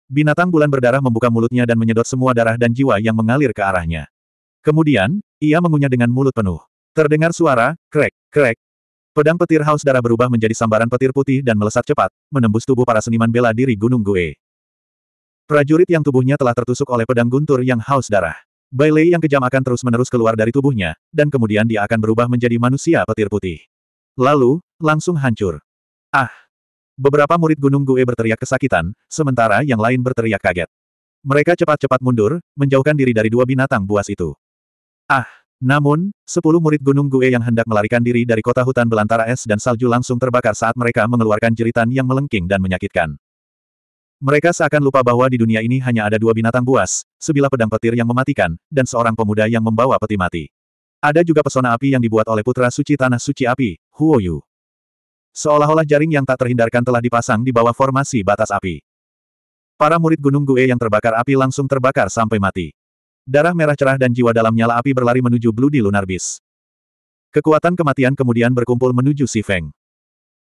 Binatang bulan berdarah membuka mulutnya dan menyedot semua darah dan jiwa yang mengalir ke arahnya. Kemudian, ia mengunyah dengan mulut penuh. Terdengar suara, krek, krek. Pedang petir haus darah berubah menjadi sambaran petir putih dan melesat cepat, menembus tubuh para seniman bela diri Gunung Gue. Prajurit yang tubuhnya telah tertusuk oleh pedang guntur yang haus darah. Bailey yang kejam akan terus-menerus keluar dari tubuhnya, dan kemudian dia akan berubah menjadi manusia petir putih. Lalu, langsung hancur. Ah! Beberapa murid Gunung Gue berteriak kesakitan, sementara yang lain berteriak kaget. Mereka cepat-cepat mundur, menjauhkan diri dari dua binatang buas itu. Ah! Namun, sepuluh murid Gunung Gue yang hendak melarikan diri dari kota hutan belantara es dan salju langsung terbakar saat mereka mengeluarkan jeritan yang melengking dan menyakitkan. Mereka seakan lupa bahwa di dunia ini hanya ada dua binatang buas, sebilah pedang petir yang mematikan, dan seorang pemuda yang membawa peti mati. Ada juga pesona api yang dibuat oleh putra suci tanah suci api, Huoyu. Seolah-olah jaring yang tak terhindarkan telah dipasang di bawah formasi batas api. Para murid Gunung Gue yang terbakar api langsung terbakar sampai mati. Darah merah cerah dan jiwa dalam nyala api berlari menuju di Lunar Beast. Kekuatan kematian kemudian berkumpul menuju Si Feng.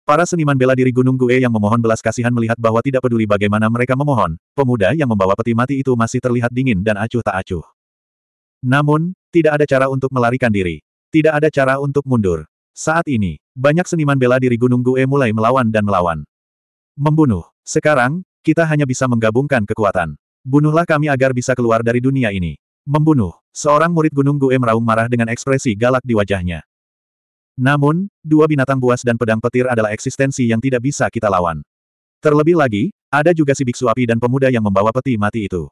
Para seniman bela diri Gunung Gue yang memohon belas kasihan melihat bahwa tidak peduli bagaimana mereka memohon, pemuda yang membawa peti mati itu masih terlihat dingin dan acuh tak acuh. Namun, tidak ada cara untuk melarikan diri. Tidak ada cara untuk mundur. Saat ini, banyak seniman bela diri Gunung Gue mulai melawan dan melawan. Membunuh. Sekarang, kita hanya bisa menggabungkan kekuatan. Bunuhlah kami agar bisa keluar dari dunia ini. Membunuh. Seorang murid Gunung Gue meraung marah dengan ekspresi galak di wajahnya. Namun, dua binatang buas dan pedang petir adalah eksistensi yang tidak bisa kita lawan. Terlebih lagi, ada juga si biksu api dan pemuda yang membawa peti mati itu.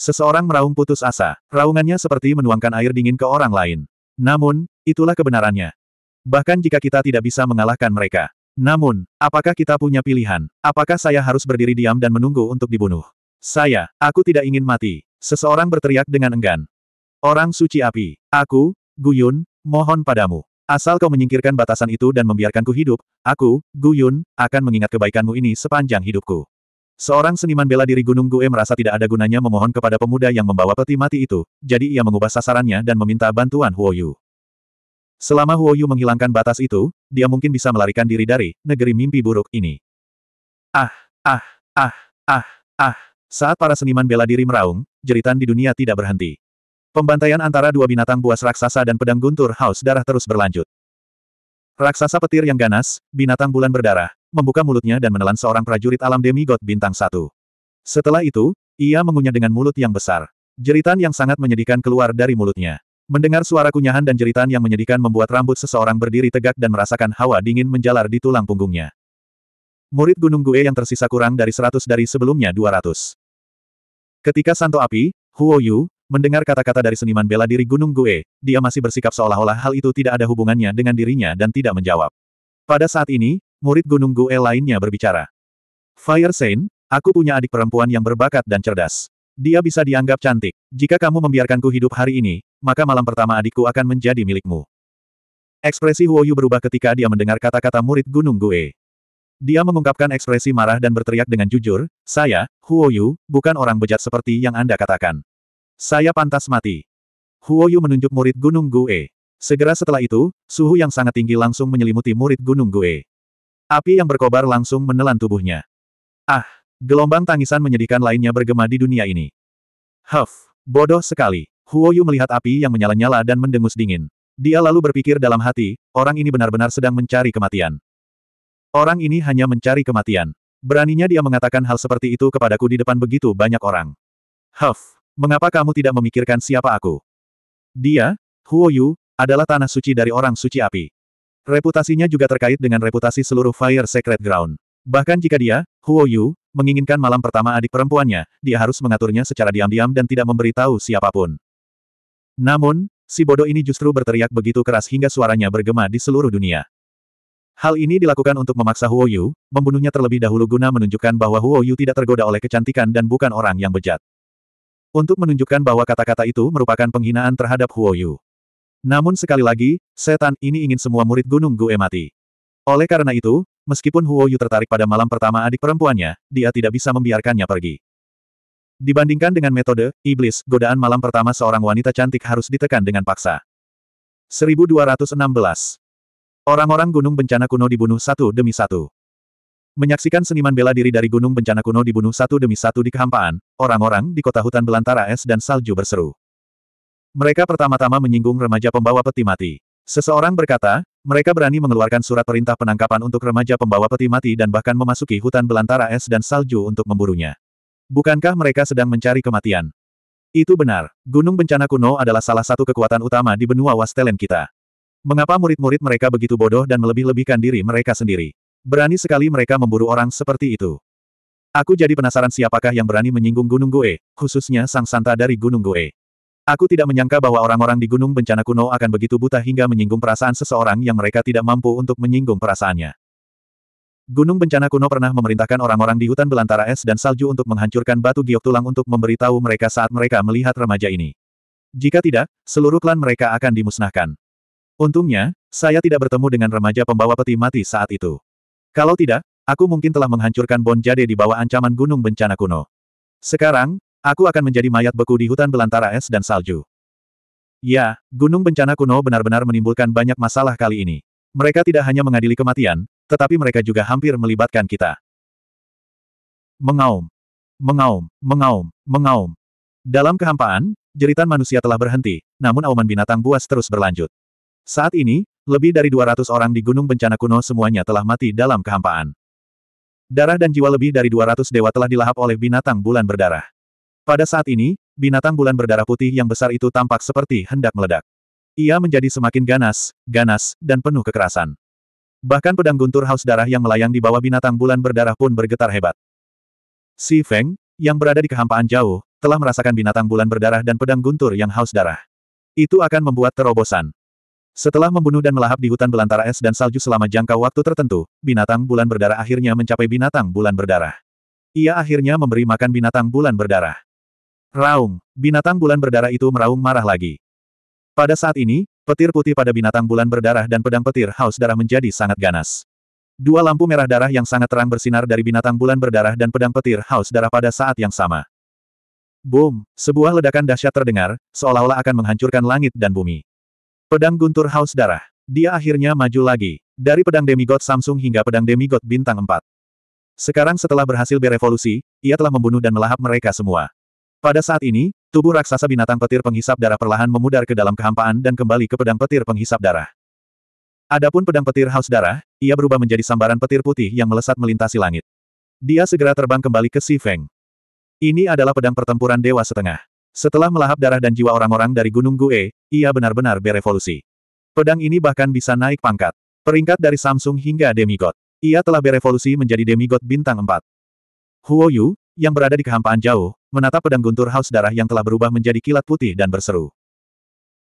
Seseorang meraung putus asa, raungannya seperti menuangkan air dingin ke orang lain. Namun, itulah kebenarannya. Bahkan jika kita tidak bisa mengalahkan mereka. Namun, apakah kita punya pilihan? Apakah saya harus berdiri diam dan menunggu untuk dibunuh? Saya, aku tidak ingin mati. Seseorang berteriak dengan enggan. Orang suci api, aku, Guyun, mohon padamu. Asal kau menyingkirkan batasan itu dan membiarkanku hidup, aku, Guyun, akan mengingat kebaikanmu ini sepanjang hidupku. Seorang seniman bela diri Gunung Gue merasa tidak ada gunanya memohon kepada pemuda yang membawa peti mati itu, jadi ia mengubah sasarannya dan meminta bantuan Huoyu. Selama Huoyu menghilangkan batas itu, dia mungkin bisa melarikan diri dari negeri mimpi buruk ini. Ah, ah, ah, ah, ah. Saat para seniman bela diri meraung, jeritan di dunia tidak berhenti. Pembantaian antara dua binatang buas raksasa dan pedang guntur haus darah terus berlanjut. Raksasa petir yang ganas, binatang bulan berdarah, membuka mulutnya dan menelan seorang prajurit alam demigod bintang satu. Setelah itu, ia mengunyah dengan mulut yang besar. Jeritan yang sangat menyedihkan keluar dari mulutnya. Mendengar suara kunyahan dan jeritan yang menyedihkan membuat rambut seseorang berdiri tegak dan merasakan hawa dingin menjalar di tulang punggungnya. Murid Gunung Gue yang tersisa kurang dari seratus dari sebelumnya 200. Ketika Santo Api, Huo Yu, mendengar kata-kata dari seniman bela diri Gunung Gue, dia masih bersikap seolah-olah hal itu tidak ada hubungannya dengan dirinya dan tidak menjawab. Pada saat ini, murid Gunung Gue lainnya berbicara. Fire Saint, aku punya adik perempuan yang berbakat dan cerdas. Dia bisa dianggap cantik. Jika kamu membiarkanku hidup hari ini, maka malam pertama adikku akan menjadi milikmu. Ekspresi Huoyu berubah ketika dia mendengar kata-kata murid Gunung Gue. Dia mengungkapkan ekspresi marah dan berteriak dengan jujur, saya, Huoyu, bukan orang bejat seperti yang Anda katakan. Saya pantas mati. Huoyu menunjuk murid Gunung Gue. Segera setelah itu, suhu yang sangat tinggi langsung menyelimuti murid Gunung Gue. Api yang berkobar langsung menelan tubuhnya. Ah, gelombang tangisan menyedihkan lainnya bergema di dunia ini. Huff. Bodoh sekali. Huoyu melihat api yang menyala-nyala dan mendengus dingin. Dia lalu berpikir dalam hati, orang ini benar-benar sedang mencari kematian. Orang ini hanya mencari kematian. Beraninya dia mengatakan hal seperti itu kepadaku di depan begitu banyak orang. Huff, mengapa kamu tidak memikirkan siapa aku? Dia, Huoyu, adalah tanah suci dari orang suci api. Reputasinya juga terkait dengan reputasi seluruh Fire Secret Ground. Bahkan jika dia, Huo Yu, menginginkan malam pertama adik perempuannya, dia harus mengaturnya secara diam-diam dan tidak memberitahu siapapun. Namun, si bodoh ini justru berteriak begitu keras hingga suaranya bergema di seluruh dunia. Hal ini dilakukan untuk memaksa Huo Yu, membunuhnya terlebih dahulu guna menunjukkan bahwa Huo Yu tidak tergoda oleh kecantikan dan bukan orang yang bejat. Untuk menunjukkan bahwa kata-kata itu merupakan penghinaan terhadap Huo Yu. Namun sekali lagi, setan ini ingin semua murid Gunung Gue mati. Oleh karena itu, Meskipun Huo Yu tertarik pada malam pertama adik perempuannya, dia tidak bisa membiarkannya pergi. Dibandingkan dengan metode iblis, godaan malam pertama seorang wanita cantik harus ditekan dengan paksa. 1216. Orang-orang gunung bencana kuno dibunuh satu demi satu. Menyaksikan seniman bela diri dari gunung bencana kuno dibunuh satu demi satu di kehampaan, orang-orang di kota hutan belantara es dan salju berseru. Mereka pertama-tama menyinggung remaja pembawa peti mati. Seseorang berkata, mereka berani mengeluarkan surat perintah penangkapan untuk remaja pembawa peti mati dan bahkan memasuki hutan belantara es dan salju untuk memburunya. Bukankah mereka sedang mencari kematian? Itu benar. Gunung bencana kuno adalah salah satu kekuatan utama di benua Wastelen kita. Mengapa murid-murid mereka begitu bodoh dan melebih-lebihkan diri mereka sendiri? Berani sekali mereka memburu orang seperti itu. Aku jadi penasaran siapakah yang berani menyinggung Gunung Goe, khususnya Sang Santa dari Gunung Goe. Aku tidak menyangka bahwa orang-orang di gunung bencana kuno akan begitu buta hingga menyinggung perasaan seseorang yang mereka tidak mampu untuk menyinggung perasaannya. Gunung bencana kuno pernah memerintahkan orang-orang di hutan belantara es dan salju untuk menghancurkan batu giok tulang untuk memberitahu mereka saat mereka melihat remaja ini. Jika tidak, seluruh klan mereka akan dimusnahkan. Untungnya, saya tidak bertemu dengan remaja pembawa peti mati saat itu. Kalau tidak, aku mungkin telah menghancurkan Bon di bawah ancaman gunung bencana kuno. Sekarang, Aku akan menjadi mayat beku di hutan belantara es dan salju. Ya, gunung bencana kuno benar-benar menimbulkan banyak masalah kali ini. Mereka tidak hanya mengadili kematian, tetapi mereka juga hampir melibatkan kita. Mengaum. Mengaum, mengaum, mengaum. Dalam kehampaan, jeritan manusia telah berhenti, namun auman binatang buas terus berlanjut. Saat ini, lebih dari 200 orang di gunung bencana kuno semuanya telah mati dalam kehampaan. Darah dan jiwa lebih dari 200 dewa telah dilahap oleh binatang bulan berdarah. Pada saat ini, binatang bulan berdarah putih yang besar itu tampak seperti hendak meledak. Ia menjadi semakin ganas, ganas, dan penuh kekerasan. Bahkan pedang guntur haus darah yang melayang di bawah binatang bulan berdarah pun bergetar hebat. Si Feng, yang berada di kehampaan jauh, telah merasakan binatang bulan berdarah dan pedang guntur yang haus darah. Itu akan membuat terobosan. Setelah membunuh dan melahap di hutan belantara es dan salju selama jangka waktu tertentu, binatang bulan berdarah akhirnya mencapai binatang bulan berdarah. Ia akhirnya memberi makan binatang bulan berdarah. Raung, binatang bulan berdarah itu meraung marah lagi. Pada saat ini, petir putih pada binatang bulan berdarah dan pedang petir haus darah menjadi sangat ganas. Dua lampu merah darah yang sangat terang bersinar dari binatang bulan berdarah dan pedang petir haus darah pada saat yang sama. Boom, sebuah ledakan dahsyat terdengar, seolah-olah akan menghancurkan langit dan bumi. Pedang guntur haus darah. Dia akhirnya maju lagi. Dari pedang demigod Samsung hingga pedang demigod bintang 4. Sekarang setelah berhasil berevolusi, ia telah membunuh dan melahap mereka semua. Pada saat ini, tubuh raksasa binatang petir penghisap darah perlahan memudar ke dalam kehampaan dan kembali ke pedang petir penghisap darah. Adapun pedang petir haus darah, ia berubah menjadi sambaran petir putih yang melesat melintasi langit. Dia segera terbang kembali ke Si Feng. Ini adalah pedang pertempuran Dewa Setengah. Setelah melahap darah dan jiwa orang-orang dari Gunung Gue, ia benar-benar berevolusi. Pedang ini bahkan bisa naik pangkat. Peringkat dari Samsung hingga Demigod. Ia telah berevolusi menjadi Demigod bintang 4. Huo Yu, yang berada di kehampaan jauh, menatap pedang guntur haus darah yang telah berubah menjadi kilat putih dan berseru.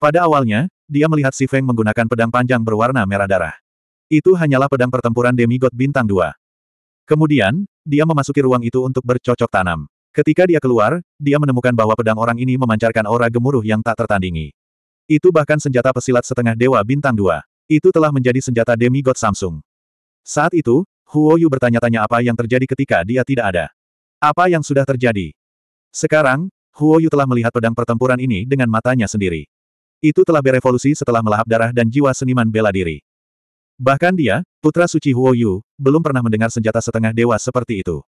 Pada awalnya, dia melihat Si Feng menggunakan pedang panjang berwarna merah darah. Itu hanyalah pedang pertempuran demigod bintang dua. Kemudian, dia memasuki ruang itu untuk bercocok tanam. Ketika dia keluar, dia menemukan bahwa pedang orang ini memancarkan aura gemuruh yang tak tertandingi. Itu bahkan senjata pesilat setengah dewa bintang dua. Itu telah menjadi senjata demigod Samsung. Saat itu, Huo Yu bertanya-tanya apa yang terjadi ketika dia tidak ada. Apa yang sudah terjadi? Sekarang, Huo Yu telah melihat pedang pertempuran ini dengan matanya sendiri. Itu telah berevolusi setelah melahap darah dan jiwa seniman bela diri. Bahkan dia, putra suci Huo Yu, belum pernah mendengar senjata setengah dewa seperti itu.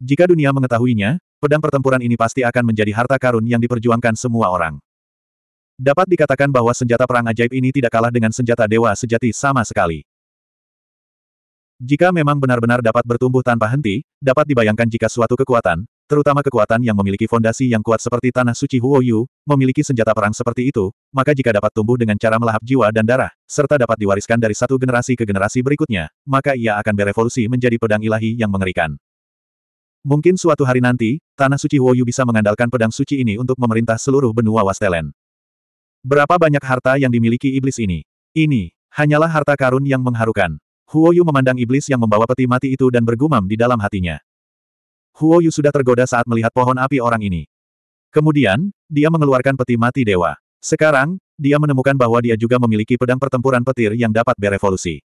Jika dunia mengetahuinya, pedang pertempuran ini pasti akan menjadi harta karun yang diperjuangkan semua orang. Dapat dikatakan bahwa senjata perang ajaib ini tidak kalah dengan senjata dewa sejati sama sekali. Jika memang benar-benar dapat bertumbuh tanpa henti, dapat dibayangkan jika suatu kekuatan, terutama kekuatan yang memiliki fondasi yang kuat seperti Tanah Suci Huoyu, memiliki senjata perang seperti itu, maka jika dapat tumbuh dengan cara melahap jiwa dan darah, serta dapat diwariskan dari satu generasi ke generasi berikutnya, maka ia akan berevolusi menjadi pedang ilahi yang mengerikan. Mungkin suatu hari nanti, Tanah Suci Huoyu bisa mengandalkan pedang suci ini untuk memerintah seluruh benua Wastelen. Berapa banyak harta yang dimiliki iblis ini? Ini, hanyalah harta karun yang mengharukan. Huoyu memandang iblis yang membawa peti mati itu dan bergumam di dalam hatinya. Huoyu sudah tergoda saat melihat pohon api orang ini. Kemudian, dia mengeluarkan peti mati dewa. Sekarang, dia menemukan bahwa dia juga memiliki pedang pertempuran petir yang dapat berevolusi.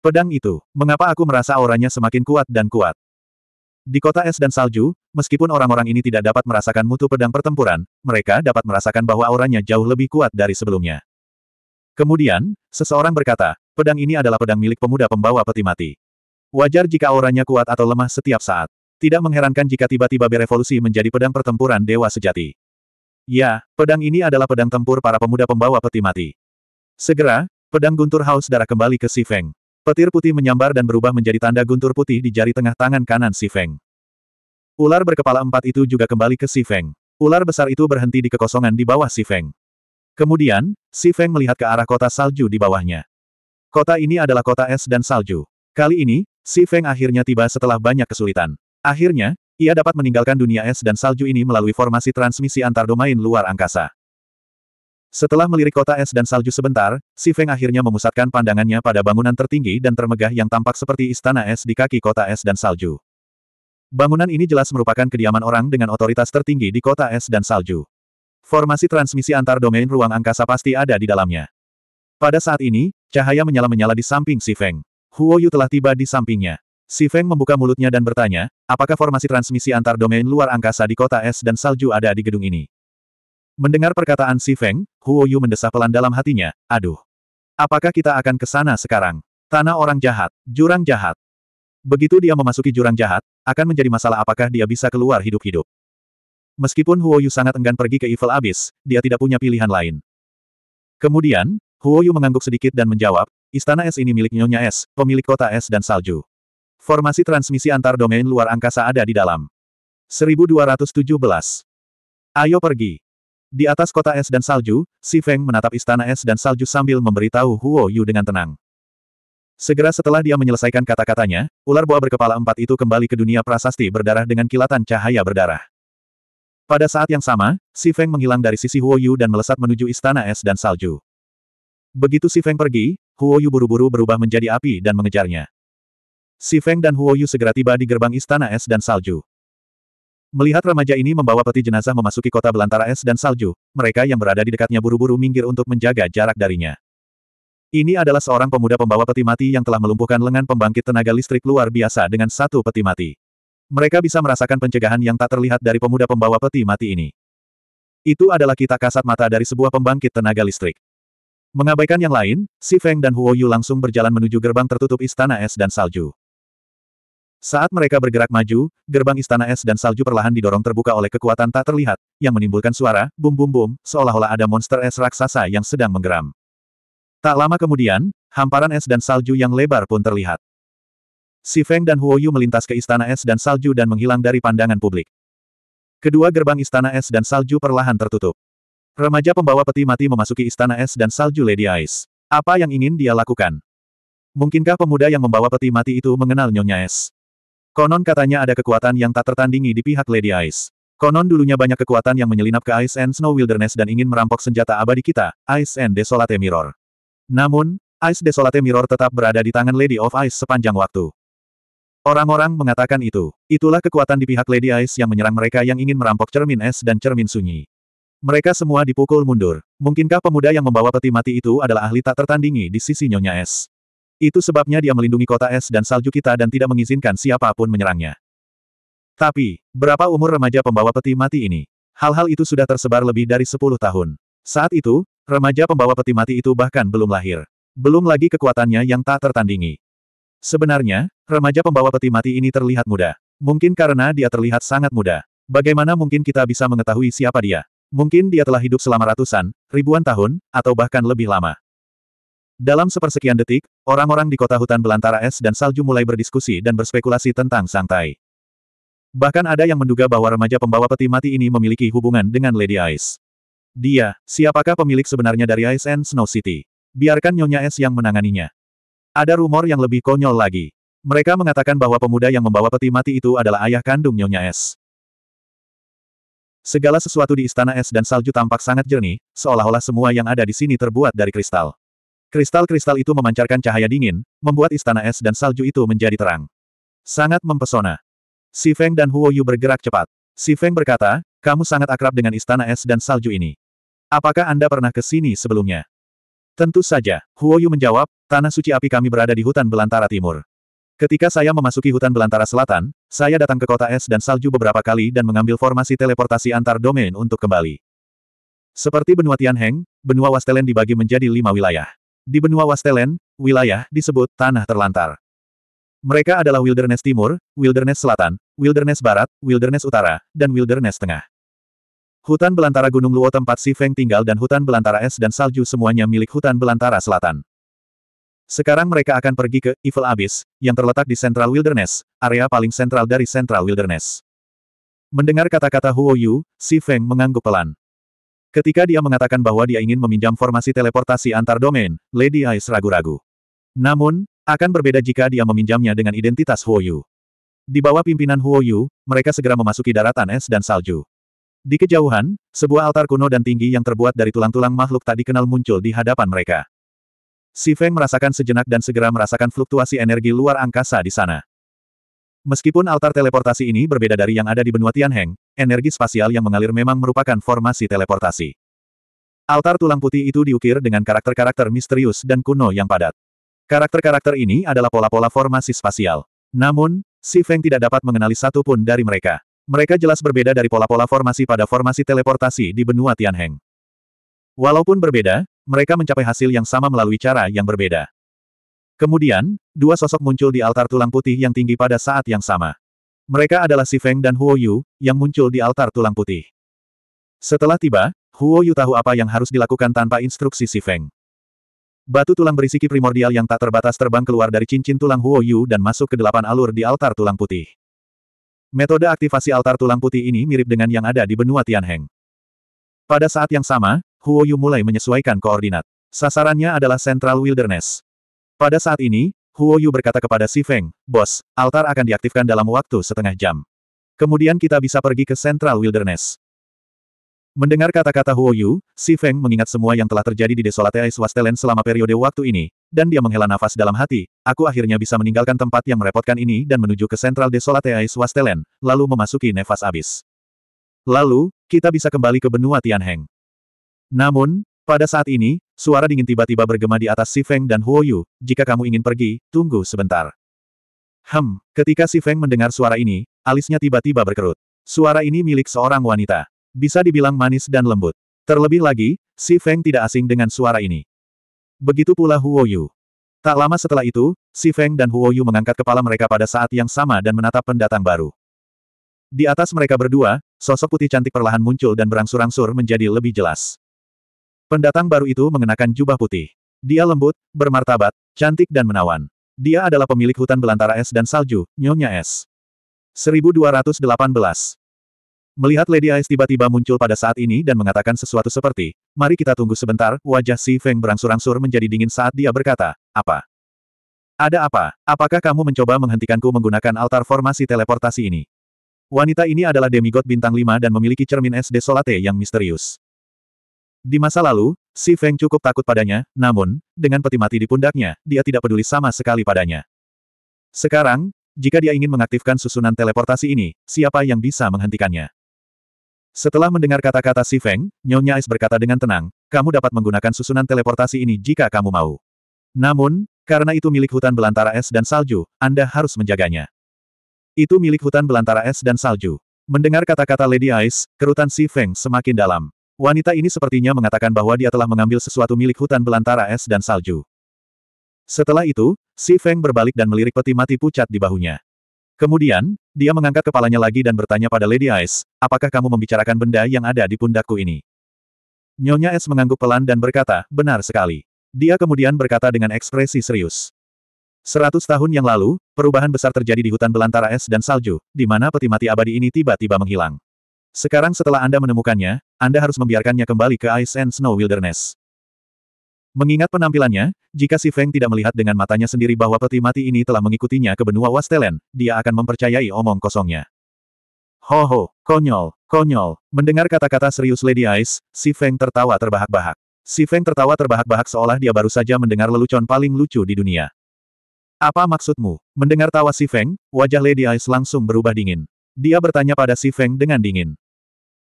Pedang itu, mengapa aku merasa auranya semakin kuat dan kuat? Di kota es dan salju, meskipun orang-orang ini tidak dapat merasakan mutu pedang pertempuran, mereka dapat merasakan bahwa auranya jauh lebih kuat dari sebelumnya. Kemudian, seseorang berkata, pedang ini adalah pedang milik pemuda pembawa peti mati. Wajar jika auranya kuat atau lemah setiap saat. Tidak mengherankan jika tiba-tiba berevolusi menjadi pedang pertempuran dewa sejati. Ya, pedang ini adalah pedang tempur para pemuda pembawa peti mati. Segera, pedang guntur haus darah kembali ke Si Feng. Petir putih menyambar dan berubah menjadi tanda guntur putih di jari tengah tangan kanan Si Feng. Ular berkepala empat itu juga kembali ke Si Feng. Ular besar itu berhenti di kekosongan di bawah Si Feng. Kemudian, Si Feng melihat ke arah kota salju di bawahnya. Kota ini adalah kota es dan salju. Kali ini, Si Feng akhirnya tiba setelah banyak kesulitan. Akhirnya, ia dapat meninggalkan dunia es dan salju ini melalui formasi transmisi antar domain luar angkasa. Setelah melirik kota es dan salju sebentar, Si Feng akhirnya memusatkan pandangannya pada bangunan tertinggi dan termegah yang tampak seperti istana es di kaki kota es dan salju. Bangunan ini jelas merupakan kediaman orang dengan otoritas tertinggi di kota es dan salju. Formasi transmisi antar domain ruang angkasa pasti ada di dalamnya. Pada saat ini, cahaya menyala-menyala di samping Si Feng. Huo Yu telah tiba di sampingnya. Si Feng membuka mulutnya dan bertanya, apakah formasi transmisi antar domain luar angkasa di kota es dan salju ada di gedung ini? Mendengar perkataan Si Feng, Huo Yu mendesah pelan dalam hatinya, aduh. Apakah kita akan ke sana sekarang? Tanah orang jahat, jurang jahat. Begitu dia memasuki jurang jahat, akan menjadi masalah apakah dia bisa keluar hidup-hidup. Meskipun Huo Yu sangat enggan pergi ke Evil Abyss, dia tidak punya pilihan lain. Kemudian, Huo Yu mengangguk sedikit dan menjawab, Istana Es ini milik Nyonya Es, pemilik kota Es dan Salju. Formasi transmisi antar domain luar angkasa ada di dalam. 1217. Ayo pergi. Di atas kota es dan salju, Si Feng menatap istana es dan salju sambil memberitahu Huo Yu dengan tenang. Segera setelah dia menyelesaikan kata-katanya, ular boa berkepala empat itu kembali ke dunia prasasti berdarah dengan kilatan cahaya berdarah. Pada saat yang sama, Si Feng menghilang dari sisi Huoyu dan melesat menuju istana es dan salju. Begitu Si Feng pergi, Huoyu buru-buru berubah menjadi api dan mengejarnya. Si Feng dan Huoyu segera tiba di gerbang istana es dan salju. Melihat remaja ini membawa peti jenazah memasuki kota belantara es dan salju, mereka yang berada di dekatnya buru-buru minggir untuk menjaga jarak darinya. Ini adalah seorang pemuda pembawa peti mati yang telah melumpuhkan lengan pembangkit tenaga listrik luar biasa dengan satu peti mati. Mereka bisa merasakan pencegahan yang tak terlihat dari pemuda pembawa peti mati ini. Itu adalah kita kasat mata dari sebuah pembangkit tenaga listrik. Mengabaikan yang lain, Si Feng dan Huo Yu langsung berjalan menuju gerbang tertutup Istana Es dan Salju. Saat mereka bergerak maju, gerbang Istana Es dan Salju perlahan didorong terbuka oleh kekuatan tak terlihat, yang menimbulkan suara, bum-bum-bum, seolah-olah ada monster es raksasa yang sedang menggeram. Tak lama kemudian, hamparan es dan salju yang lebar pun terlihat. Si Feng dan Huo Yu melintas ke Istana Es dan Salju dan menghilang dari pandangan publik. Kedua gerbang Istana Es dan Salju perlahan tertutup. Remaja pembawa peti mati memasuki Istana Es dan Salju Lady Ice. Apa yang ingin dia lakukan? Mungkinkah pemuda yang membawa peti mati itu mengenal Nyonya Es? Konon katanya ada kekuatan yang tak tertandingi di pihak Lady Ice. Konon dulunya banyak kekuatan yang menyelinap ke Ice and Snow Wilderness dan ingin merampok senjata abadi kita, Ice and Desolate Mirror. Namun, Ice Desolate Mirror tetap berada di tangan Lady of Ice sepanjang waktu. Orang-orang mengatakan itu. Itulah kekuatan di pihak Lady Ice yang menyerang mereka yang ingin merampok cermin es dan cermin sunyi. Mereka semua dipukul mundur. Mungkinkah pemuda yang membawa peti mati itu adalah ahli tak tertandingi di sisi Nyonya Es? Itu sebabnya dia melindungi kota es dan salju kita dan tidak mengizinkan siapapun menyerangnya. Tapi, berapa umur remaja pembawa peti mati ini? Hal-hal itu sudah tersebar lebih dari 10 tahun. Saat itu, remaja pembawa peti mati itu bahkan belum lahir. Belum lagi kekuatannya yang tak tertandingi. Sebenarnya, remaja pembawa peti mati ini terlihat muda. Mungkin karena dia terlihat sangat muda. Bagaimana mungkin kita bisa mengetahui siapa dia? Mungkin dia telah hidup selama ratusan, ribuan tahun, atau bahkan lebih lama. Dalam sepersekian detik, orang-orang di kota hutan belantara es dan salju mulai berdiskusi dan berspekulasi tentang Sang Tai. Bahkan ada yang menduga bahwa remaja pembawa peti mati ini memiliki hubungan dengan Lady Ice. Dia, siapakah pemilik sebenarnya dari Ice and Snow City? Biarkan Nyonya Es yang menanganinya. Ada rumor yang lebih konyol lagi. Mereka mengatakan bahwa pemuda yang membawa peti mati itu adalah ayah kandung Nyonya Es. Segala sesuatu di istana es dan salju tampak sangat jernih, seolah-olah semua yang ada di sini terbuat dari kristal. Kristal-kristal itu memancarkan cahaya dingin, membuat istana es dan salju itu menjadi terang. Sangat mempesona. Si Feng dan Huo Yu bergerak cepat. Si Feng berkata, kamu sangat akrab dengan istana es dan salju ini. Apakah Anda pernah ke sini sebelumnya? Tentu saja, Huoyu menjawab, tanah suci api kami berada di hutan belantara timur. Ketika saya memasuki hutan belantara selatan, saya datang ke kota es dan salju beberapa kali dan mengambil formasi teleportasi antar domain untuk kembali. Seperti benua Tianheng, benua Wastelen dibagi menjadi lima wilayah. Di benua Wastelen, wilayah disebut tanah terlantar. Mereka adalah Wilderness Timur, Wilderness Selatan, Wilderness Barat, Wilderness Utara, dan Wilderness Tengah. Hutan belantara Gunung Luo tempat Si Feng tinggal dan hutan belantara es dan salju semuanya milik hutan belantara selatan. Sekarang mereka akan pergi ke Evil Abyss, yang terletak di Central Wilderness, area paling sentral dari Central Wilderness. Mendengar kata-kata Huo Yu, Si Feng mengangguk pelan. Ketika dia mengatakan bahwa dia ingin meminjam formasi teleportasi antar domain, Lady Ice ragu-ragu. Namun, akan berbeda jika dia meminjamnya dengan identitas Huo Yu. Di bawah pimpinan Huo Yu, mereka segera memasuki daratan es dan salju. Di kejauhan, sebuah altar kuno dan tinggi yang terbuat dari tulang-tulang makhluk tak dikenal muncul di hadapan mereka. Si Feng merasakan sejenak dan segera merasakan fluktuasi energi luar angkasa di sana. Meskipun altar teleportasi ini berbeda dari yang ada di benua Tianheng, energi spasial yang mengalir memang merupakan formasi teleportasi. Altar tulang putih itu diukir dengan karakter-karakter misterius dan kuno yang padat. Karakter-karakter ini adalah pola-pola formasi spasial. Namun, Si Feng tidak dapat mengenali satu pun dari mereka. Mereka jelas berbeda dari pola-pola formasi pada formasi teleportasi di benua Tianheng. Walaupun berbeda, mereka mencapai hasil yang sama melalui cara yang berbeda. Kemudian, dua sosok muncul di altar tulang putih yang tinggi pada saat yang sama. Mereka adalah Si Feng dan Huo Yu, yang muncul di altar tulang putih. Setelah tiba, Huo Yu tahu apa yang harus dilakukan tanpa instruksi Si Feng. Batu tulang berisiki primordial yang tak terbatas terbang keluar dari cincin tulang Huo Yu dan masuk ke delapan alur di altar tulang putih. Metode aktivasi altar tulang putih ini mirip dengan yang ada di benua Tianheng. Pada saat yang sama, Huo Yu mulai menyesuaikan koordinat. Sasarannya adalah Central Wilderness. Pada saat ini, Huo Yu berkata kepada Si Feng, Bos, altar akan diaktifkan dalam waktu setengah jam. Kemudian kita bisa pergi ke Central Wilderness. Mendengar kata-kata Huo Yu, Si Feng mengingat semua yang telah terjadi di Desolate Ice Wasteland selama periode waktu ini, dan dia menghela nafas dalam hati, aku akhirnya bisa meninggalkan tempat yang merepotkan ini dan menuju ke sentral Central Desolatae Swastelen, lalu memasuki nefas abis. Lalu, kita bisa kembali ke benua Tianheng. Namun, pada saat ini, suara dingin tiba-tiba bergema di atas Si Feng dan Huoyu, jika kamu ingin pergi, tunggu sebentar. Hem, ketika Si Feng mendengar suara ini, alisnya tiba-tiba berkerut. Suara ini milik seorang wanita. Bisa dibilang manis dan lembut. Terlebih lagi, Si Feng tidak asing dengan suara ini. Begitu pula Huo Yu. Tak lama setelah itu, Si Feng dan Huo Yu mengangkat kepala mereka pada saat yang sama dan menatap pendatang baru. Di atas mereka berdua, sosok putih cantik perlahan muncul dan berangsur-angsur menjadi lebih jelas. Pendatang baru itu mengenakan jubah putih. Dia lembut, bermartabat, cantik dan menawan. Dia adalah pemilik hutan belantara es dan salju, Nyonya Es. 1218 Melihat Lady Ice tiba-tiba muncul pada saat ini dan mengatakan sesuatu seperti, mari kita tunggu sebentar, wajah Si Feng berangsur-angsur menjadi dingin saat dia berkata, apa? Ada apa? Apakah kamu mencoba menghentikanku menggunakan altar formasi teleportasi ini? Wanita ini adalah demigod bintang 5 dan memiliki cermin es desolate yang misterius. Di masa lalu, Si Feng cukup takut padanya, namun, dengan peti mati di pundaknya, dia tidak peduli sama sekali padanya. Sekarang, jika dia ingin mengaktifkan susunan teleportasi ini, siapa yang bisa menghentikannya? Setelah mendengar kata-kata Si Feng, Nyonya Ais berkata dengan tenang, kamu dapat menggunakan susunan teleportasi ini jika kamu mau. Namun, karena itu milik hutan belantara es dan salju, Anda harus menjaganya. Itu milik hutan belantara es dan salju. Mendengar kata-kata Lady Ice, kerutan Si Feng semakin dalam. Wanita ini sepertinya mengatakan bahwa dia telah mengambil sesuatu milik hutan belantara es dan salju. Setelah itu, Si Feng berbalik dan melirik peti mati pucat di bahunya. Kemudian, dia mengangkat kepalanya lagi dan bertanya pada Lady Ice, apakah kamu membicarakan benda yang ada di pundakku ini? Nyonya S mengangguk pelan dan berkata, benar sekali. Dia kemudian berkata dengan ekspresi serius. Seratus tahun yang lalu, perubahan besar terjadi di hutan belantara es dan salju, di mana peti mati abadi ini tiba-tiba menghilang. Sekarang setelah Anda menemukannya, Anda harus membiarkannya kembali ke Ice and Snow Wilderness. Mengingat penampilannya, jika si Feng tidak melihat dengan matanya sendiri bahwa peti mati ini telah mengikutinya ke benua Wastelen, dia akan mempercayai omong kosongnya. Ho ho, konyol, konyol. Mendengar kata-kata serius Lady Ice, si Feng tertawa terbahak-bahak. Si Feng tertawa terbahak-bahak seolah dia baru saja mendengar lelucon paling lucu di dunia. Apa maksudmu? Mendengar tawa si Feng, wajah Lady Ice langsung berubah dingin. Dia bertanya pada si Feng dengan dingin.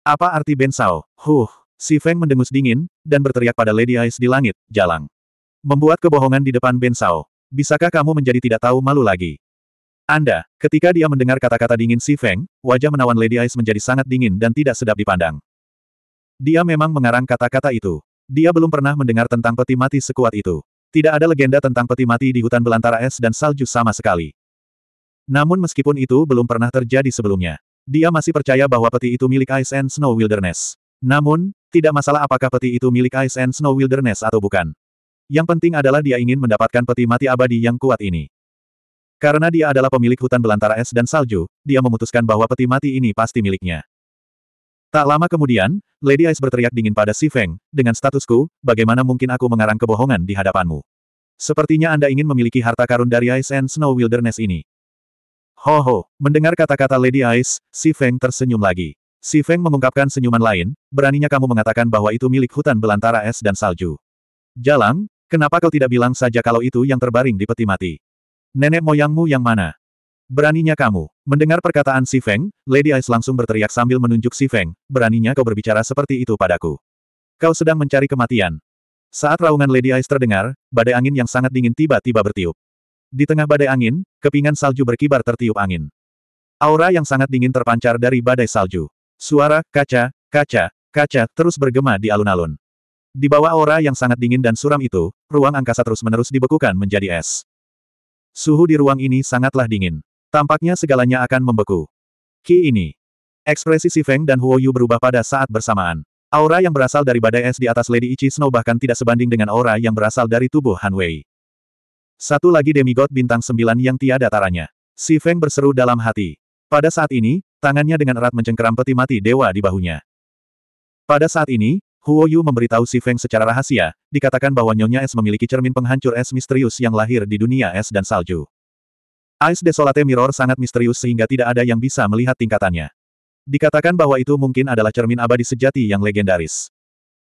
Apa arti Bensao? Huh, Si Feng mendengus dingin, dan berteriak pada Lady Ice di langit, jalang. Membuat kebohongan di depan Ben Sao. Bisakah kamu menjadi tidak tahu malu lagi? Anda, ketika dia mendengar kata-kata dingin Si Feng, wajah menawan Lady Ice menjadi sangat dingin dan tidak sedap dipandang. Dia memang mengarang kata-kata itu. Dia belum pernah mendengar tentang peti mati sekuat itu. Tidak ada legenda tentang peti mati di hutan belantara es dan salju sama sekali. Namun meskipun itu belum pernah terjadi sebelumnya, dia masih percaya bahwa peti itu milik Ice and Snow Wilderness. Namun, tidak masalah apakah peti itu milik Ice and Snow Wilderness atau bukan. Yang penting adalah dia ingin mendapatkan peti mati abadi yang kuat ini. Karena dia adalah pemilik hutan belantara es dan salju, dia memutuskan bahwa peti mati ini pasti miliknya. Tak lama kemudian, Lady Ice berteriak dingin pada Si Feng, dengan statusku, bagaimana mungkin aku mengarang kebohongan di hadapanmu? Sepertinya Anda ingin memiliki harta karun dari Ice and Snow Wilderness ini. Ho ho, mendengar kata-kata Lady Ice, Si Feng tersenyum lagi. Si Feng mengungkapkan senyuman lain, beraninya kamu mengatakan bahwa itu milik hutan belantara es dan salju. Jalang, kenapa kau tidak bilang saja kalau itu yang terbaring di peti mati? Nenek moyangmu yang mana? Beraninya kamu. Mendengar perkataan Si Feng, Lady Ice langsung berteriak sambil menunjuk Si Feng, beraninya kau berbicara seperti itu padaku. Kau sedang mencari kematian. Saat raungan Lady Ice terdengar, badai angin yang sangat dingin tiba-tiba bertiup. Di tengah badai angin, kepingan salju berkibar tertiup angin. Aura yang sangat dingin terpancar dari badai salju. Suara, kaca, kaca, kaca, terus bergema di alun-alun. Di bawah aura yang sangat dingin dan suram itu, ruang angkasa terus-menerus dibekukan menjadi es. Suhu di ruang ini sangatlah dingin. Tampaknya segalanya akan membeku. Ki ini. Ekspresi Si Feng dan Huo Yu berubah pada saat bersamaan. Aura yang berasal dari badai es di atas Lady Ichi Snow bahkan tidak sebanding dengan aura yang berasal dari tubuh Han Wei. Satu lagi demigod bintang sembilan yang tiada taranya. Si Feng berseru dalam hati. Pada saat ini, tangannya dengan erat mencengkeram peti mati dewa di bahunya. Pada saat ini, Huo Yu memberitahu Si Feng secara rahasia, dikatakan bahwa Nyonya Es memiliki cermin penghancur es misterius yang lahir di dunia es dan salju. Ice Desolate Mirror sangat misterius sehingga tidak ada yang bisa melihat tingkatannya. Dikatakan bahwa itu mungkin adalah cermin abadi sejati yang legendaris.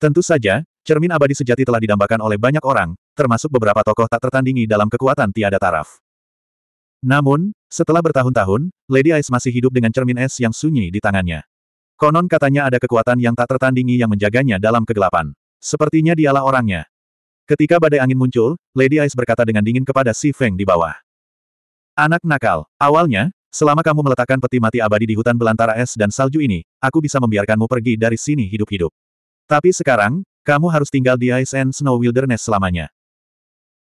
Tentu saja, cermin abadi sejati telah didambakan oleh banyak orang, termasuk beberapa tokoh tak tertandingi dalam kekuatan tiada taraf. Namun, setelah bertahun-tahun, Lady Ice masih hidup dengan cermin es yang sunyi di tangannya. Konon katanya ada kekuatan yang tak tertandingi yang menjaganya dalam kegelapan. Sepertinya dialah orangnya. Ketika badai angin muncul, Lady Ice berkata dengan dingin kepada Si Feng di bawah. Anak nakal, awalnya, selama kamu meletakkan peti mati abadi di hutan belantara es dan salju ini, aku bisa membiarkanmu pergi dari sini hidup-hidup. Tapi sekarang, kamu harus tinggal di Ice and Snow Wilderness selamanya.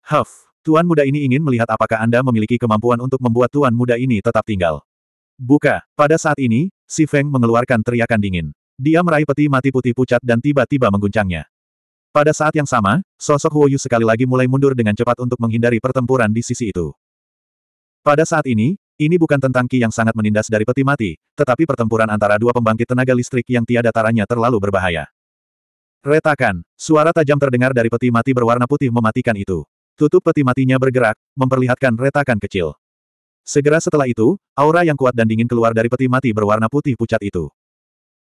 Huff. Tuan muda ini ingin melihat apakah Anda memiliki kemampuan untuk membuat tuan muda ini tetap tinggal. Buka. Pada saat ini, Si Feng mengeluarkan teriakan dingin. Dia meraih peti mati putih pucat dan tiba-tiba mengguncangnya. Pada saat yang sama, sosok Huoyu sekali lagi mulai mundur dengan cepat untuk menghindari pertempuran di sisi itu. Pada saat ini, ini bukan tentang Ki yang sangat menindas dari peti mati, tetapi pertempuran antara dua pembangkit tenaga listrik yang tiada taranya terlalu berbahaya. Retakan, suara tajam terdengar dari peti mati berwarna putih mematikan itu. Tutup peti matinya bergerak, memperlihatkan retakan kecil. Segera setelah itu, aura yang kuat dan dingin keluar dari peti mati berwarna putih pucat itu.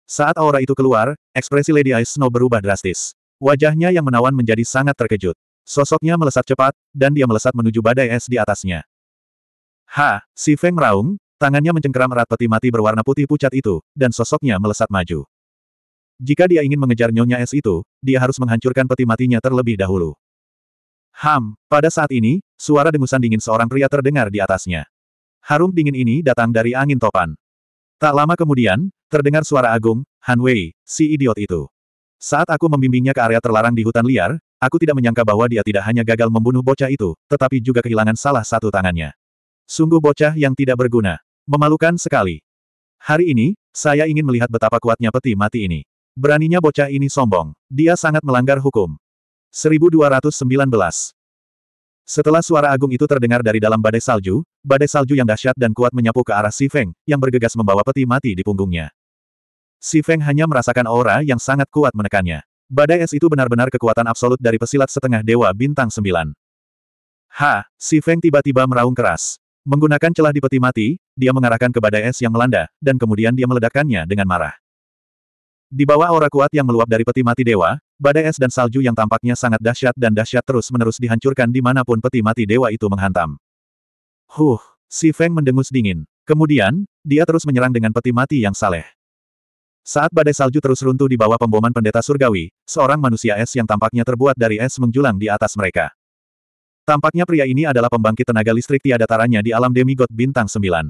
Saat aura itu keluar, ekspresi Lady Ice Snow berubah drastis. Wajahnya yang menawan menjadi sangat terkejut. Sosoknya melesat cepat, dan dia melesat menuju badai es di atasnya. Ha! Si Feng meraung, tangannya mencengkeram erat peti mati berwarna putih pucat itu, dan sosoknya melesat maju. Jika dia ingin mengejar nyonya es itu, dia harus menghancurkan peti matinya terlebih dahulu. Ham, pada saat ini, suara dengusan dingin seorang pria terdengar di atasnya. Harum dingin ini datang dari angin topan. Tak lama kemudian, terdengar suara agung, Han Wei, si idiot itu. Saat aku membimbingnya ke area terlarang di hutan liar, aku tidak menyangka bahwa dia tidak hanya gagal membunuh bocah itu, tetapi juga kehilangan salah satu tangannya. Sungguh bocah yang tidak berguna. Memalukan sekali. Hari ini, saya ingin melihat betapa kuatnya peti mati ini. Beraninya bocah ini sombong. Dia sangat melanggar hukum. 1219. Setelah suara agung itu terdengar dari dalam badai salju, badai salju yang dahsyat dan kuat menyapu ke arah Si Feng, yang bergegas membawa peti mati di punggungnya. Si Feng hanya merasakan aura yang sangat kuat menekannya. Badai es itu benar-benar kekuatan absolut dari pesilat setengah dewa bintang sembilan. Ha! Si Feng tiba-tiba meraung keras. Menggunakan celah di peti mati, dia mengarahkan ke badai es yang melanda, dan kemudian dia meledakkannya dengan marah. Di bawah aura kuat yang meluap dari peti mati dewa, Badai es dan salju yang tampaknya sangat dahsyat dan dahsyat terus-menerus dihancurkan di dimanapun peti mati dewa itu menghantam. Huh, si Feng mendengus dingin. Kemudian, dia terus menyerang dengan peti mati yang saleh. Saat badai salju terus runtuh di bawah pemboman pendeta surgawi, seorang manusia es yang tampaknya terbuat dari es menjulang di atas mereka. Tampaknya pria ini adalah pembangkit tenaga listrik tiada taranya di alam demigod bintang sembilan.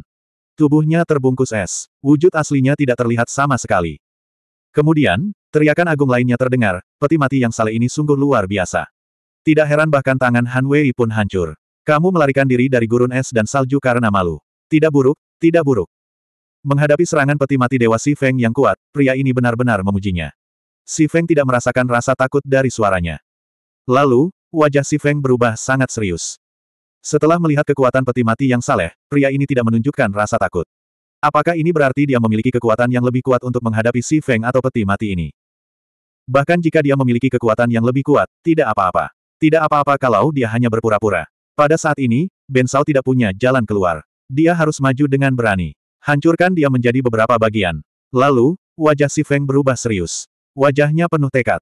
Tubuhnya terbungkus es. Wujud aslinya tidak terlihat sama sekali. Kemudian, teriakan agung lainnya terdengar, peti mati yang saleh ini sungguh luar biasa. Tidak heran bahkan tangan Han Wei pun hancur. Kamu melarikan diri dari gurun es dan salju karena malu. Tidak buruk, tidak buruk. Menghadapi serangan peti mati Dewa Si Feng yang kuat, pria ini benar-benar memujinya. Si Feng tidak merasakan rasa takut dari suaranya. Lalu, wajah Si Feng berubah sangat serius. Setelah melihat kekuatan peti mati yang saleh, pria ini tidak menunjukkan rasa takut. Apakah ini berarti dia memiliki kekuatan yang lebih kuat untuk menghadapi Si Feng atau peti mati ini? Bahkan jika dia memiliki kekuatan yang lebih kuat, tidak apa-apa. Tidak apa-apa kalau dia hanya berpura-pura. Pada saat ini, Ben Sao tidak punya jalan keluar. Dia harus maju dengan berani. Hancurkan dia menjadi beberapa bagian. Lalu, wajah Si Feng berubah serius. Wajahnya penuh tekad.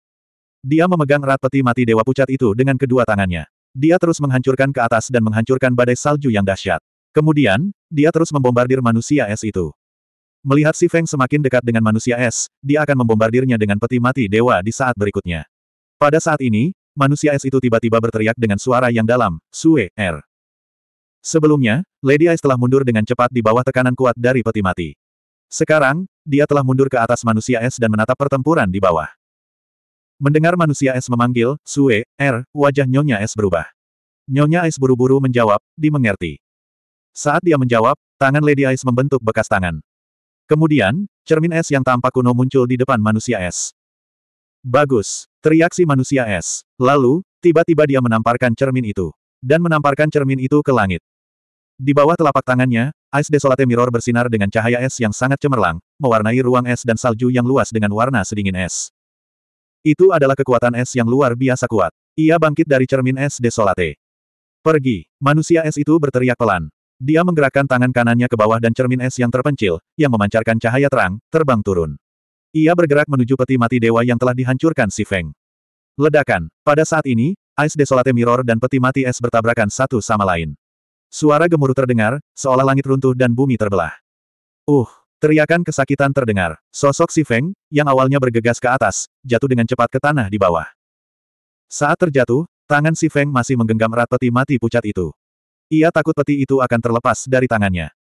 Dia memegang erat peti mati Dewa Pucat itu dengan kedua tangannya. Dia terus menghancurkan ke atas dan menghancurkan badai salju yang dahsyat. Kemudian, dia terus membombardir manusia es itu. Melihat si Feng semakin dekat dengan manusia es, dia akan membombardirnya dengan peti mati dewa di saat berikutnya. Pada saat ini, manusia es itu tiba-tiba berteriak dengan suara yang dalam, Sue, R. Er. Sebelumnya, Lady Ice telah mundur dengan cepat di bawah tekanan kuat dari peti mati. Sekarang, dia telah mundur ke atas manusia es dan menatap pertempuran di bawah. Mendengar manusia es memanggil, Sue, R, er, wajah Nyonya Es berubah. Nyonya Es buru-buru menjawab, dimengerti. Saat dia menjawab, tangan Lady Ice membentuk bekas tangan. Kemudian, cermin es yang tampak kuno muncul di depan manusia es. Bagus, teriak si manusia es. Lalu, tiba-tiba dia menamparkan cermin itu. Dan menamparkan cermin itu ke langit. Di bawah telapak tangannya, Ice Desolate Mirror bersinar dengan cahaya es yang sangat cemerlang, mewarnai ruang es dan salju yang luas dengan warna sedingin es. Itu adalah kekuatan es yang luar biasa kuat. Ia bangkit dari cermin es Desolate. Pergi, manusia es itu berteriak pelan. Dia menggerakkan tangan kanannya ke bawah dan cermin es yang terpencil, yang memancarkan cahaya terang, terbang turun. Ia bergerak menuju peti mati dewa yang telah dihancurkan si Feng. Ledakan. Pada saat ini, Ice Desolate Mirror dan peti mati es bertabrakan satu sama lain. Suara gemuruh terdengar, seolah langit runtuh dan bumi terbelah. Uh, teriakan kesakitan terdengar. Sosok si Feng, yang awalnya bergegas ke atas, jatuh dengan cepat ke tanah di bawah. Saat terjatuh, tangan si Feng masih menggenggam erat peti mati pucat itu. Ia takut peti itu akan terlepas dari tangannya.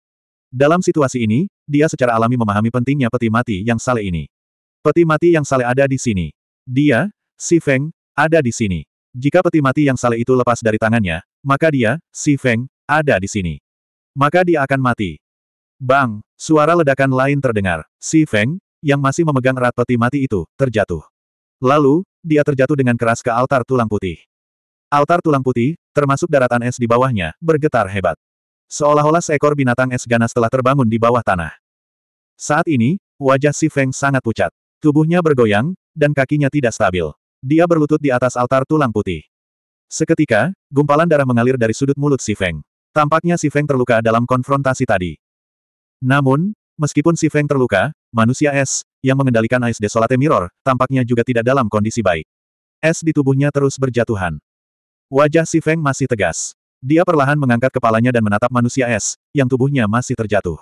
Dalam situasi ini, dia secara alami memahami pentingnya peti mati yang sale ini. Peti mati yang sale ada di sini. Dia, Si Feng, ada di sini. Jika peti mati yang sale itu lepas dari tangannya, maka dia, Si Feng, ada di sini. Maka dia akan mati. Bang, suara ledakan lain terdengar. Si Feng, yang masih memegang erat peti mati itu, terjatuh. Lalu, dia terjatuh dengan keras ke altar tulang putih. Altar tulang putih, termasuk daratan es di bawahnya, bergetar hebat. Seolah-olah seekor binatang es ganas telah terbangun di bawah tanah. Saat ini, wajah Si Feng sangat pucat. Tubuhnya bergoyang, dan kakinya tidak stabil. Dia berlutut di atas altar tulang putih. Seketika, gumpalan darah mengalir dari sudut mulut Si Feng. Tampaknya Si Feng terluka dalam konfrontasi tadi. Namun, meskipun Si Feng terluka, manusia es, yang mengendalikan Ais Desolate Mirror, tampaknya juga tidak dalam kondisi baik. Es di tubuhnya terus berjatuhan. Wajah si Feng masih tegas. Dia perlahan mengangkat kepalanya dan menatap manusia es, yang tubuhnya masih terjatuh.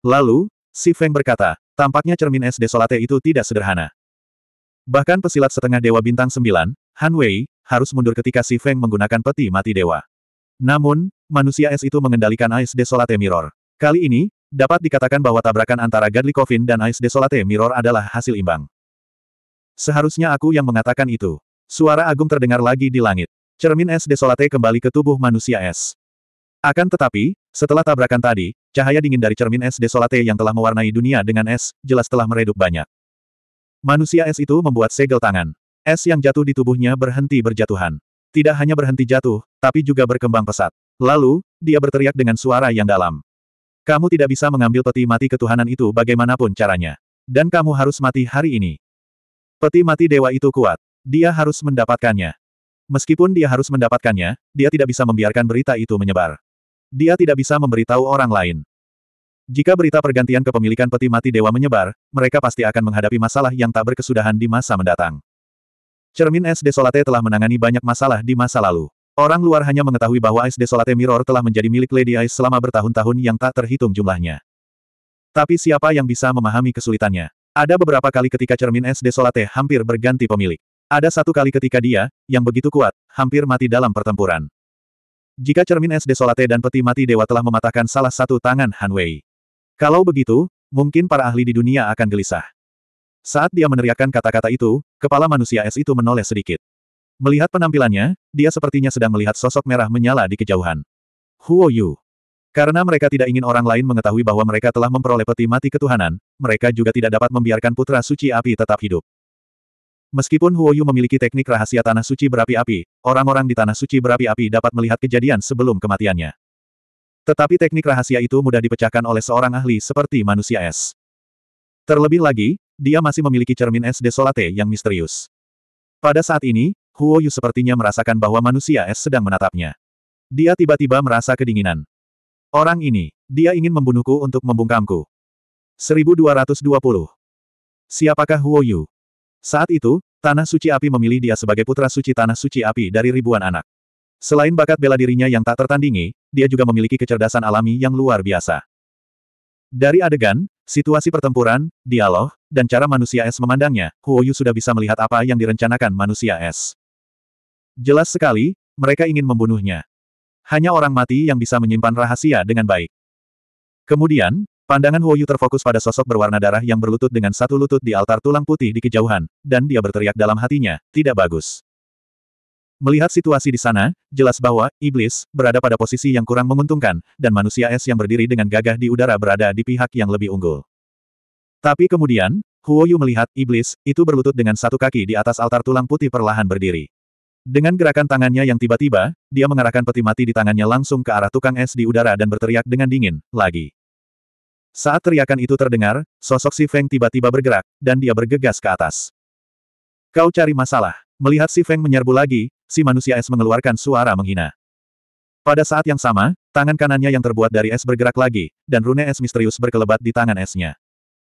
Lalu, si Feng berkata, tampaknya cermin es desolate itu tidak sederhana. Bahkan pesilat setengah dewa bintang sembilan, Han Wei, harus mundur ketika si Feng menggunakan peti mati dewa. Namun, manusia es itu mengendalikan es Desolate Mirror. Kali ini, dapat dikatakan bahwa tabrakan antara Godly Coffin dan es Desolate Mirror adalah hasil imbang. Seharusnya aku yang mengatakan itu. Suara agung terdengar lagi di langit. Cermin es desolate kembali ke tubuh manusia es. Akan tetapi, setelah tabrakan tadi, cahaya dingin dari cermin es desolate yang telah mewarnai dunia dengan es, jelas telah meredup banyak. Manusia es itu membuat segel tangan. Es yang jatuh di tubuhnya berhenti berjatuhan. Tidak hanya berhenti jatuh, tapi juga berkembang pesat. Lalu, dia berteriak dengan suara yang dalam. Kamu tidak bisa mengambil peti mati ketuhanan itu bagaimanapun caranya. Dan kamu harus mati hari ini. Peti mati dewa itu kuat. Dia harus mendapatkannya. Meskipun dia harus mendapatkannya, dia tidak bisa membiarkan berita itu menyebar. Dia tidak bisa memberitahu orang lain. Jika berita pergantian kepemilikan peti mati dewa menyebar, mereka pasti akan menghadapi masalah yang tak berkesudahan di masa mendatang. Cermin es desolate telah menangani banyak masalah di masa lalu. Orang luar hanya mengetahui bahwa es desolate mirror telah menjadi milik Lady Ice selama bertahun-tahun yang tak terhitung jumlahnya. Tapi siapa yang bisa memahami kesulitannya? Ada beberapa kali ketika cermin es desolate hampir berganti pemilik. Ada satu kali ketika dia, yang begitu kuat, hampir mati dalam pertempuran. Jika cermin es desolate dan peti mati dewa telah mematahkan salah satu tangan Han Wei. Kalau begitu, mungkin para ahli di dunia akan gelisah. Saat dia meneriakkan kata-kata itu, kepala manusia es itu menoleh sedikit. Melihat penampilannya, dia sepertinya sedang melihat sosok merah menyala di kejauhan. Huo Yu. Karena mereka tidak ingin orang lain mengetahui bahwa mereka telah memperoleh peti mati ketuhanan, mereka juga tidak dapat membiarkan putra suci api tetap hidup. Meskipun Huoyu memiliki teknik rahasia Tanah Suci berapi-api, orang-orang di Tanah Suci berapi-api dapat melihat kejadian sebelum kematiannya. Tetapi teknik rahasia itu mudah dipecahkan oleh seorang ahli seperti manusia es. Terlebih lagi, dia masih memiliki cermin es desolate yang misterius. Pada saat ini, Huoyu sepertinya merasakan bahwa manusia es sedang menatapnya. Dia tiba-tiba merasa kedinginan. Orang ini, dia ingin membunuhku untuk membungkamku. 1220. Siapakah Huoyu? Saat itu, Tanah Suci Api memilih dia sebagai putra suci Tanah Suci Api dari ribuan anak. Selain bakat bela dirinya yang tak tertandingi, dia juga memiliki kecerdasan alami yang luar biasa. Dari adegan, situasi pertempuran, dialog, dan cara manusia es memandangnya, Huoyu sudah bisa melihat apa yang direncanakan manusia es. Jelas sekali, mereka ingin membunuhnya. Hanya orang mati yang bisa menyimpan rahasia dengan baik. Kemudian, Pandangan Huoyu terfokus pada sosok berwarna darah yang berlutut dengan satu lutut di altar tulang putih di kejauhan, dan dia berteriak dalam hatinya, tidak bagus. Melihat situasi di sana, jelas bahwa iblis berada pada posisi yang kurang menguntungkan, dan manusia es yang berdiri dengan gagah di udara berada di pihak yang lebih unggul. Tapi kemudian, Huoyu melihat iblis itu berlutut dengan satu kaki di atas altar tulang putih perlahan berdiri. Dengan gerakan tangannya yang tiba-tiba, dia mengarahkan peti mati di tangannya langsung ke arah tukang es di udara dan berteriak dengan dingin, lagi. Saat teriakan itu terdengar, sosok Si Feng tiba-tiba bergerak, dan dia bergegas ke atas. Kau cari masalah. Melihat Si Feng menyerbu lagi, si manusia es mengeluarkan suara menghina. Pada saat yang sama, tangan kanannya yang terbuat dari es bergerak lagi, dan rune es misterius berkelebat di tangan esnya.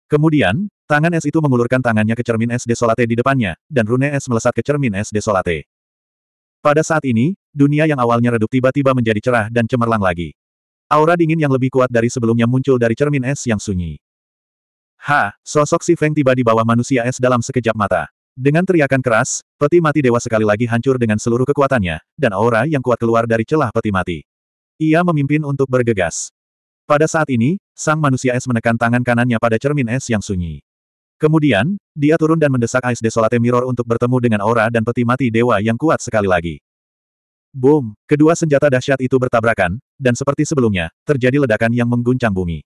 Kemudian, tangan es itu mengulurkan tangannya ke cermin es desolate di depannya, dan rune es melesat ke cermin es desolate. Pada saat ini, dunia yang awalnya redup tiba-tiba menjadi cerah dan cemerlang lagi. Aura dingin yang lebih kuat dari sebelumnya muncul dari cermin es yang sunyi. Ha, sosok si Feng tiba di bawah manusia es dalam sekejap mata. Dengan teriakan keras, peti mati dewa sekali lagi hancur dengan seluruh kekuatannya, dan aura yang kuat keluar dari celah peti mati. Ia memimpin untuk bergegas. Pada saat ini, sang manusia es menekan tangan kanannya pada cermin es yang sunyi. Kemudian, dia turun dan mendesak Ais Desolate Mirror untuk bertemu dengan aura dan peti mati dewa yang kuat sekali lagi. Boom! Kedua senjata dahsyat itu bertabrakan, dan seperti sebelumnya, terjadi ledakan yang mengguncang bumi.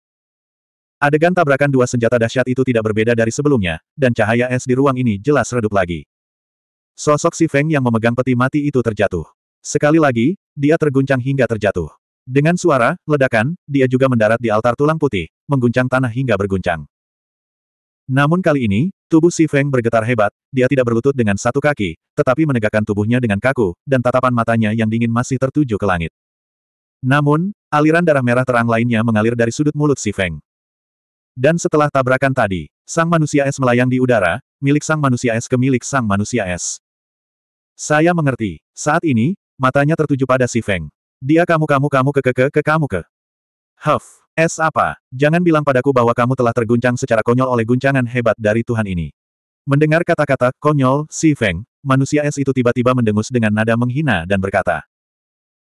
Adegan tabrakan dua senjata dahsyat itu tidak berbeda dari sebelumnya, dan cahaya es di ruang ini jelas redup lagi. Sosok si Feng yang memegang peti mati itu terjatuh. Sekali lagi, dia terguncang hingga terjatuh. Dengan suara, ledakan, dia juga mendarat di altar tulang putih, mengguncang tanah hingga berguncang. Namun kali ini, tubuh Si Feng bergetar hebat, dia tidak berlutut dengan satu kaki, tetapi menegakkan tubuhnya dengan kaku, dan tatapan matanya yang dingin masih tertuju ke langit. Namun, aliran darah merah terang lainnya mengalir dari sudut mulut Si Feng. Dan setelah tabrakan tadi, sang manusia es melayang di udara, milik sang manusia es ke milik sang manusia es. Saya mengerti. Saat ini, matanya tertuju pada Si Feng. Dia kamu kamu kamu ke ke ke ke kamu ke. Huff. Es apa? Jangan bilang padaku bahwa kamu telah terguncang secara konyol oleh guncangan hebat dari Tuhan ini. Mendengar kata-kata konyol, si Feng, manusia es itu tiba-tiba mendengus dengan nada menghina dan berkata.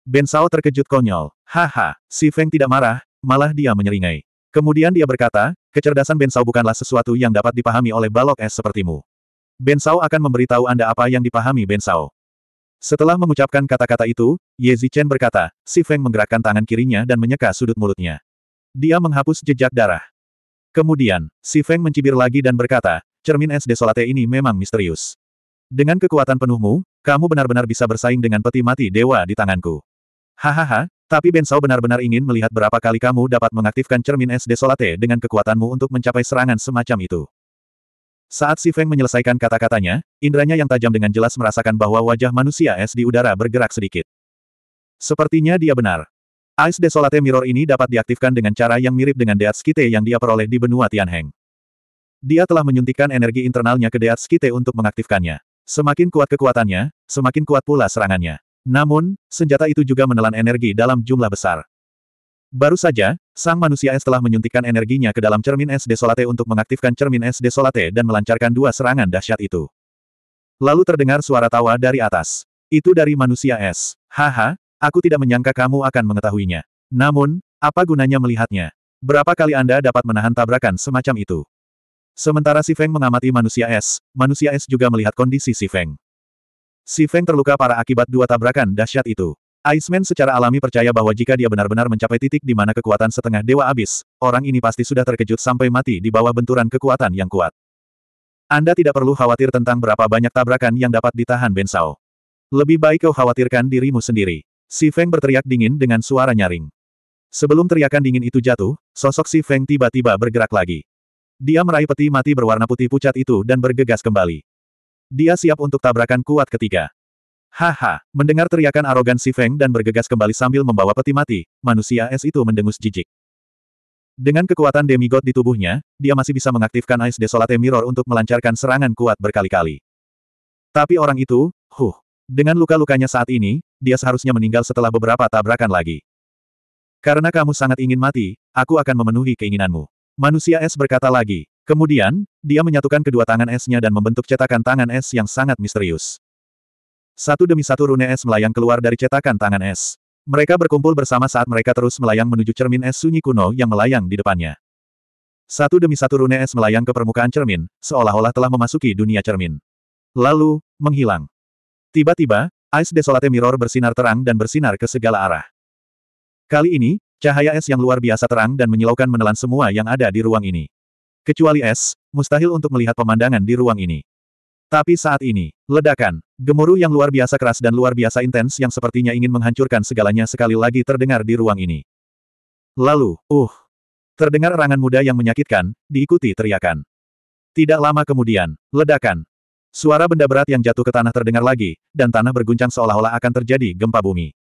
Ben Sao terkejut konyol. Haha, si Feng tidak marah, malah dia menyeringai. Kemudian dia berkata, kecerdasan Ben Sao bukanlah sesuatu yang dapat dipahami oleh balok es sepertimu. Ben Sao akan memberitahu Anda apa yang dipahami Ben Sao. Setelah mengucapkan kata-kata itu, Ye Zichen berkata, si Feng menggerakkan tangan kirinya dan menyeka sudut mulutnya. Dia menghapus jejak darah. Kemudian, Si Feng mencibir lagi dan berkata, cermin es desolate ini memang misterius. Dengan kekuatan penuhmu, kamu benar-benar bisa bersaing dengan peti mati dewa di tanganku. Hahaha, tapi Bensau benar-benar ingin melihat berapa kali kamu dapat mengaktifkan cermin es desolate dengan kekuatanmu untuk mencapai serangan semacam itu. Saat Si Feng menyelesaikan kata-katanya, indranya yang tajam dengan jelas merasakan bahwa wajah manusia es di udara bergerak sedikit. Sepertinya dia benar, Ice Desolate Mirror ini dapat diaktifkan dengan cara yang mirip dengan Deat Skite yang dia peroleh di benua Tianheng. Dia telah menyuntikkan energi internalnya ke Deat Skite untuk mengaktifkannya. Semakin kuat kekuatannya, semakin kuat pula serangannya. Namun, senjata itu juga menelan energi dalam jumlah besar. Baru saja, sang manusia es telah menyuntikkan energinya ke dalam cermin es desolate untuk mengaktifkan cermin es desolate dan melancarkan dua serangan dahsyat itu. Lalu terdengar suara tawa dari atas. Itu dari manusia es. Haha, Aku tidak menyangka kamu akan mengetahuinya. Namun, apa gunanya melihatnya? Berapa kali Anda dapat menahan tabrakan semacam itu? Sementara Si Feng mengamati manusia es, manusia es juga melihat kondisi Si Feng. Si Feng terluka parah akibat dua tabrakan dahsyat itu. Iceman secara alami percaya bahwa jika dia benar-benar mencapai titik di mana kekuatan setengah dewa abis, orang ini pasti sudah terkejut sampai mati di bawah benturan kekuatan yang kuat. Anda tidak perlu khawatir tentang berapa banyak tabrakan yang dapat ditahan Bensau. Lebih baik kau khawatirkan dirimu sendiri. Si Feng berteriak dingin dengan suara nyaring. Sebelum teriakan dingin itu jatuh, sosok Si Feng tiba-tiba bergerak lagi. Dia meraih peti mati berwarna putih pucat itu dan bergegas kembali. Dia siap untuk tabrakan kuat ketiga. Haha, mendengar teriakan arogan Si Feng dan bergegas kembali sambil membawa peti mati, manusia es itu mendengus jijik. Dengan kekuatan demigod di tubuhnya, dia masih bisa mengaktifkan Ice Desolate Mirror untuk melancarkan serangan kuat berkali-kali. Tapi orang itu, huh, dengan luka-lukanya saat ini, dia seharusnya meninggal setelah beberapa tabrakan lagi. Karena kamu sangat ingin mati, aku akan memenuhi keinginanmu. Manusia es berkata lagi. Kemudian, dia menyatukan kedua tangan esnya dan membentuk cetakan tangan es yang sangat misterius. Satu demi satu rune es melayang keluar dari cetakan tangan es. Mereka berkumpul bersama saat mereka terus melayang menuju cermin es sunyi kuno yang melayang di depannya. Satu demi satu rune es melayang ke permukaan cermin, seolah-olah telah memasuki dunia cermin. Lalu, menghilang. Tiba-tiba, Ice Desolate Mirror bersinar terang dan bersinar ke segala arah. Kali ini, cahaya es yang luar biasa terang dan menyilaukan menelan semua yang ada di ruang ini. Kecuali es, mustahil untuk melihat pemandangan di ruang ini. Tapi saat ini, ledakan, gemuruh yang luar biasa keras dan luar biasa intens yang sepertinya ingin menghancurkan segalanya sekali lagi terdengar di ruang ini. Lalu, uh, terdengar erangan muda yang menyakitkan, diikuti teriakan. Tidak lama kemudian, ledakan, Suara benda berat yang jatuh ke tanah terdengar lagi, dan tanah berguncang seolah-olah akan terjadi gempa bumi.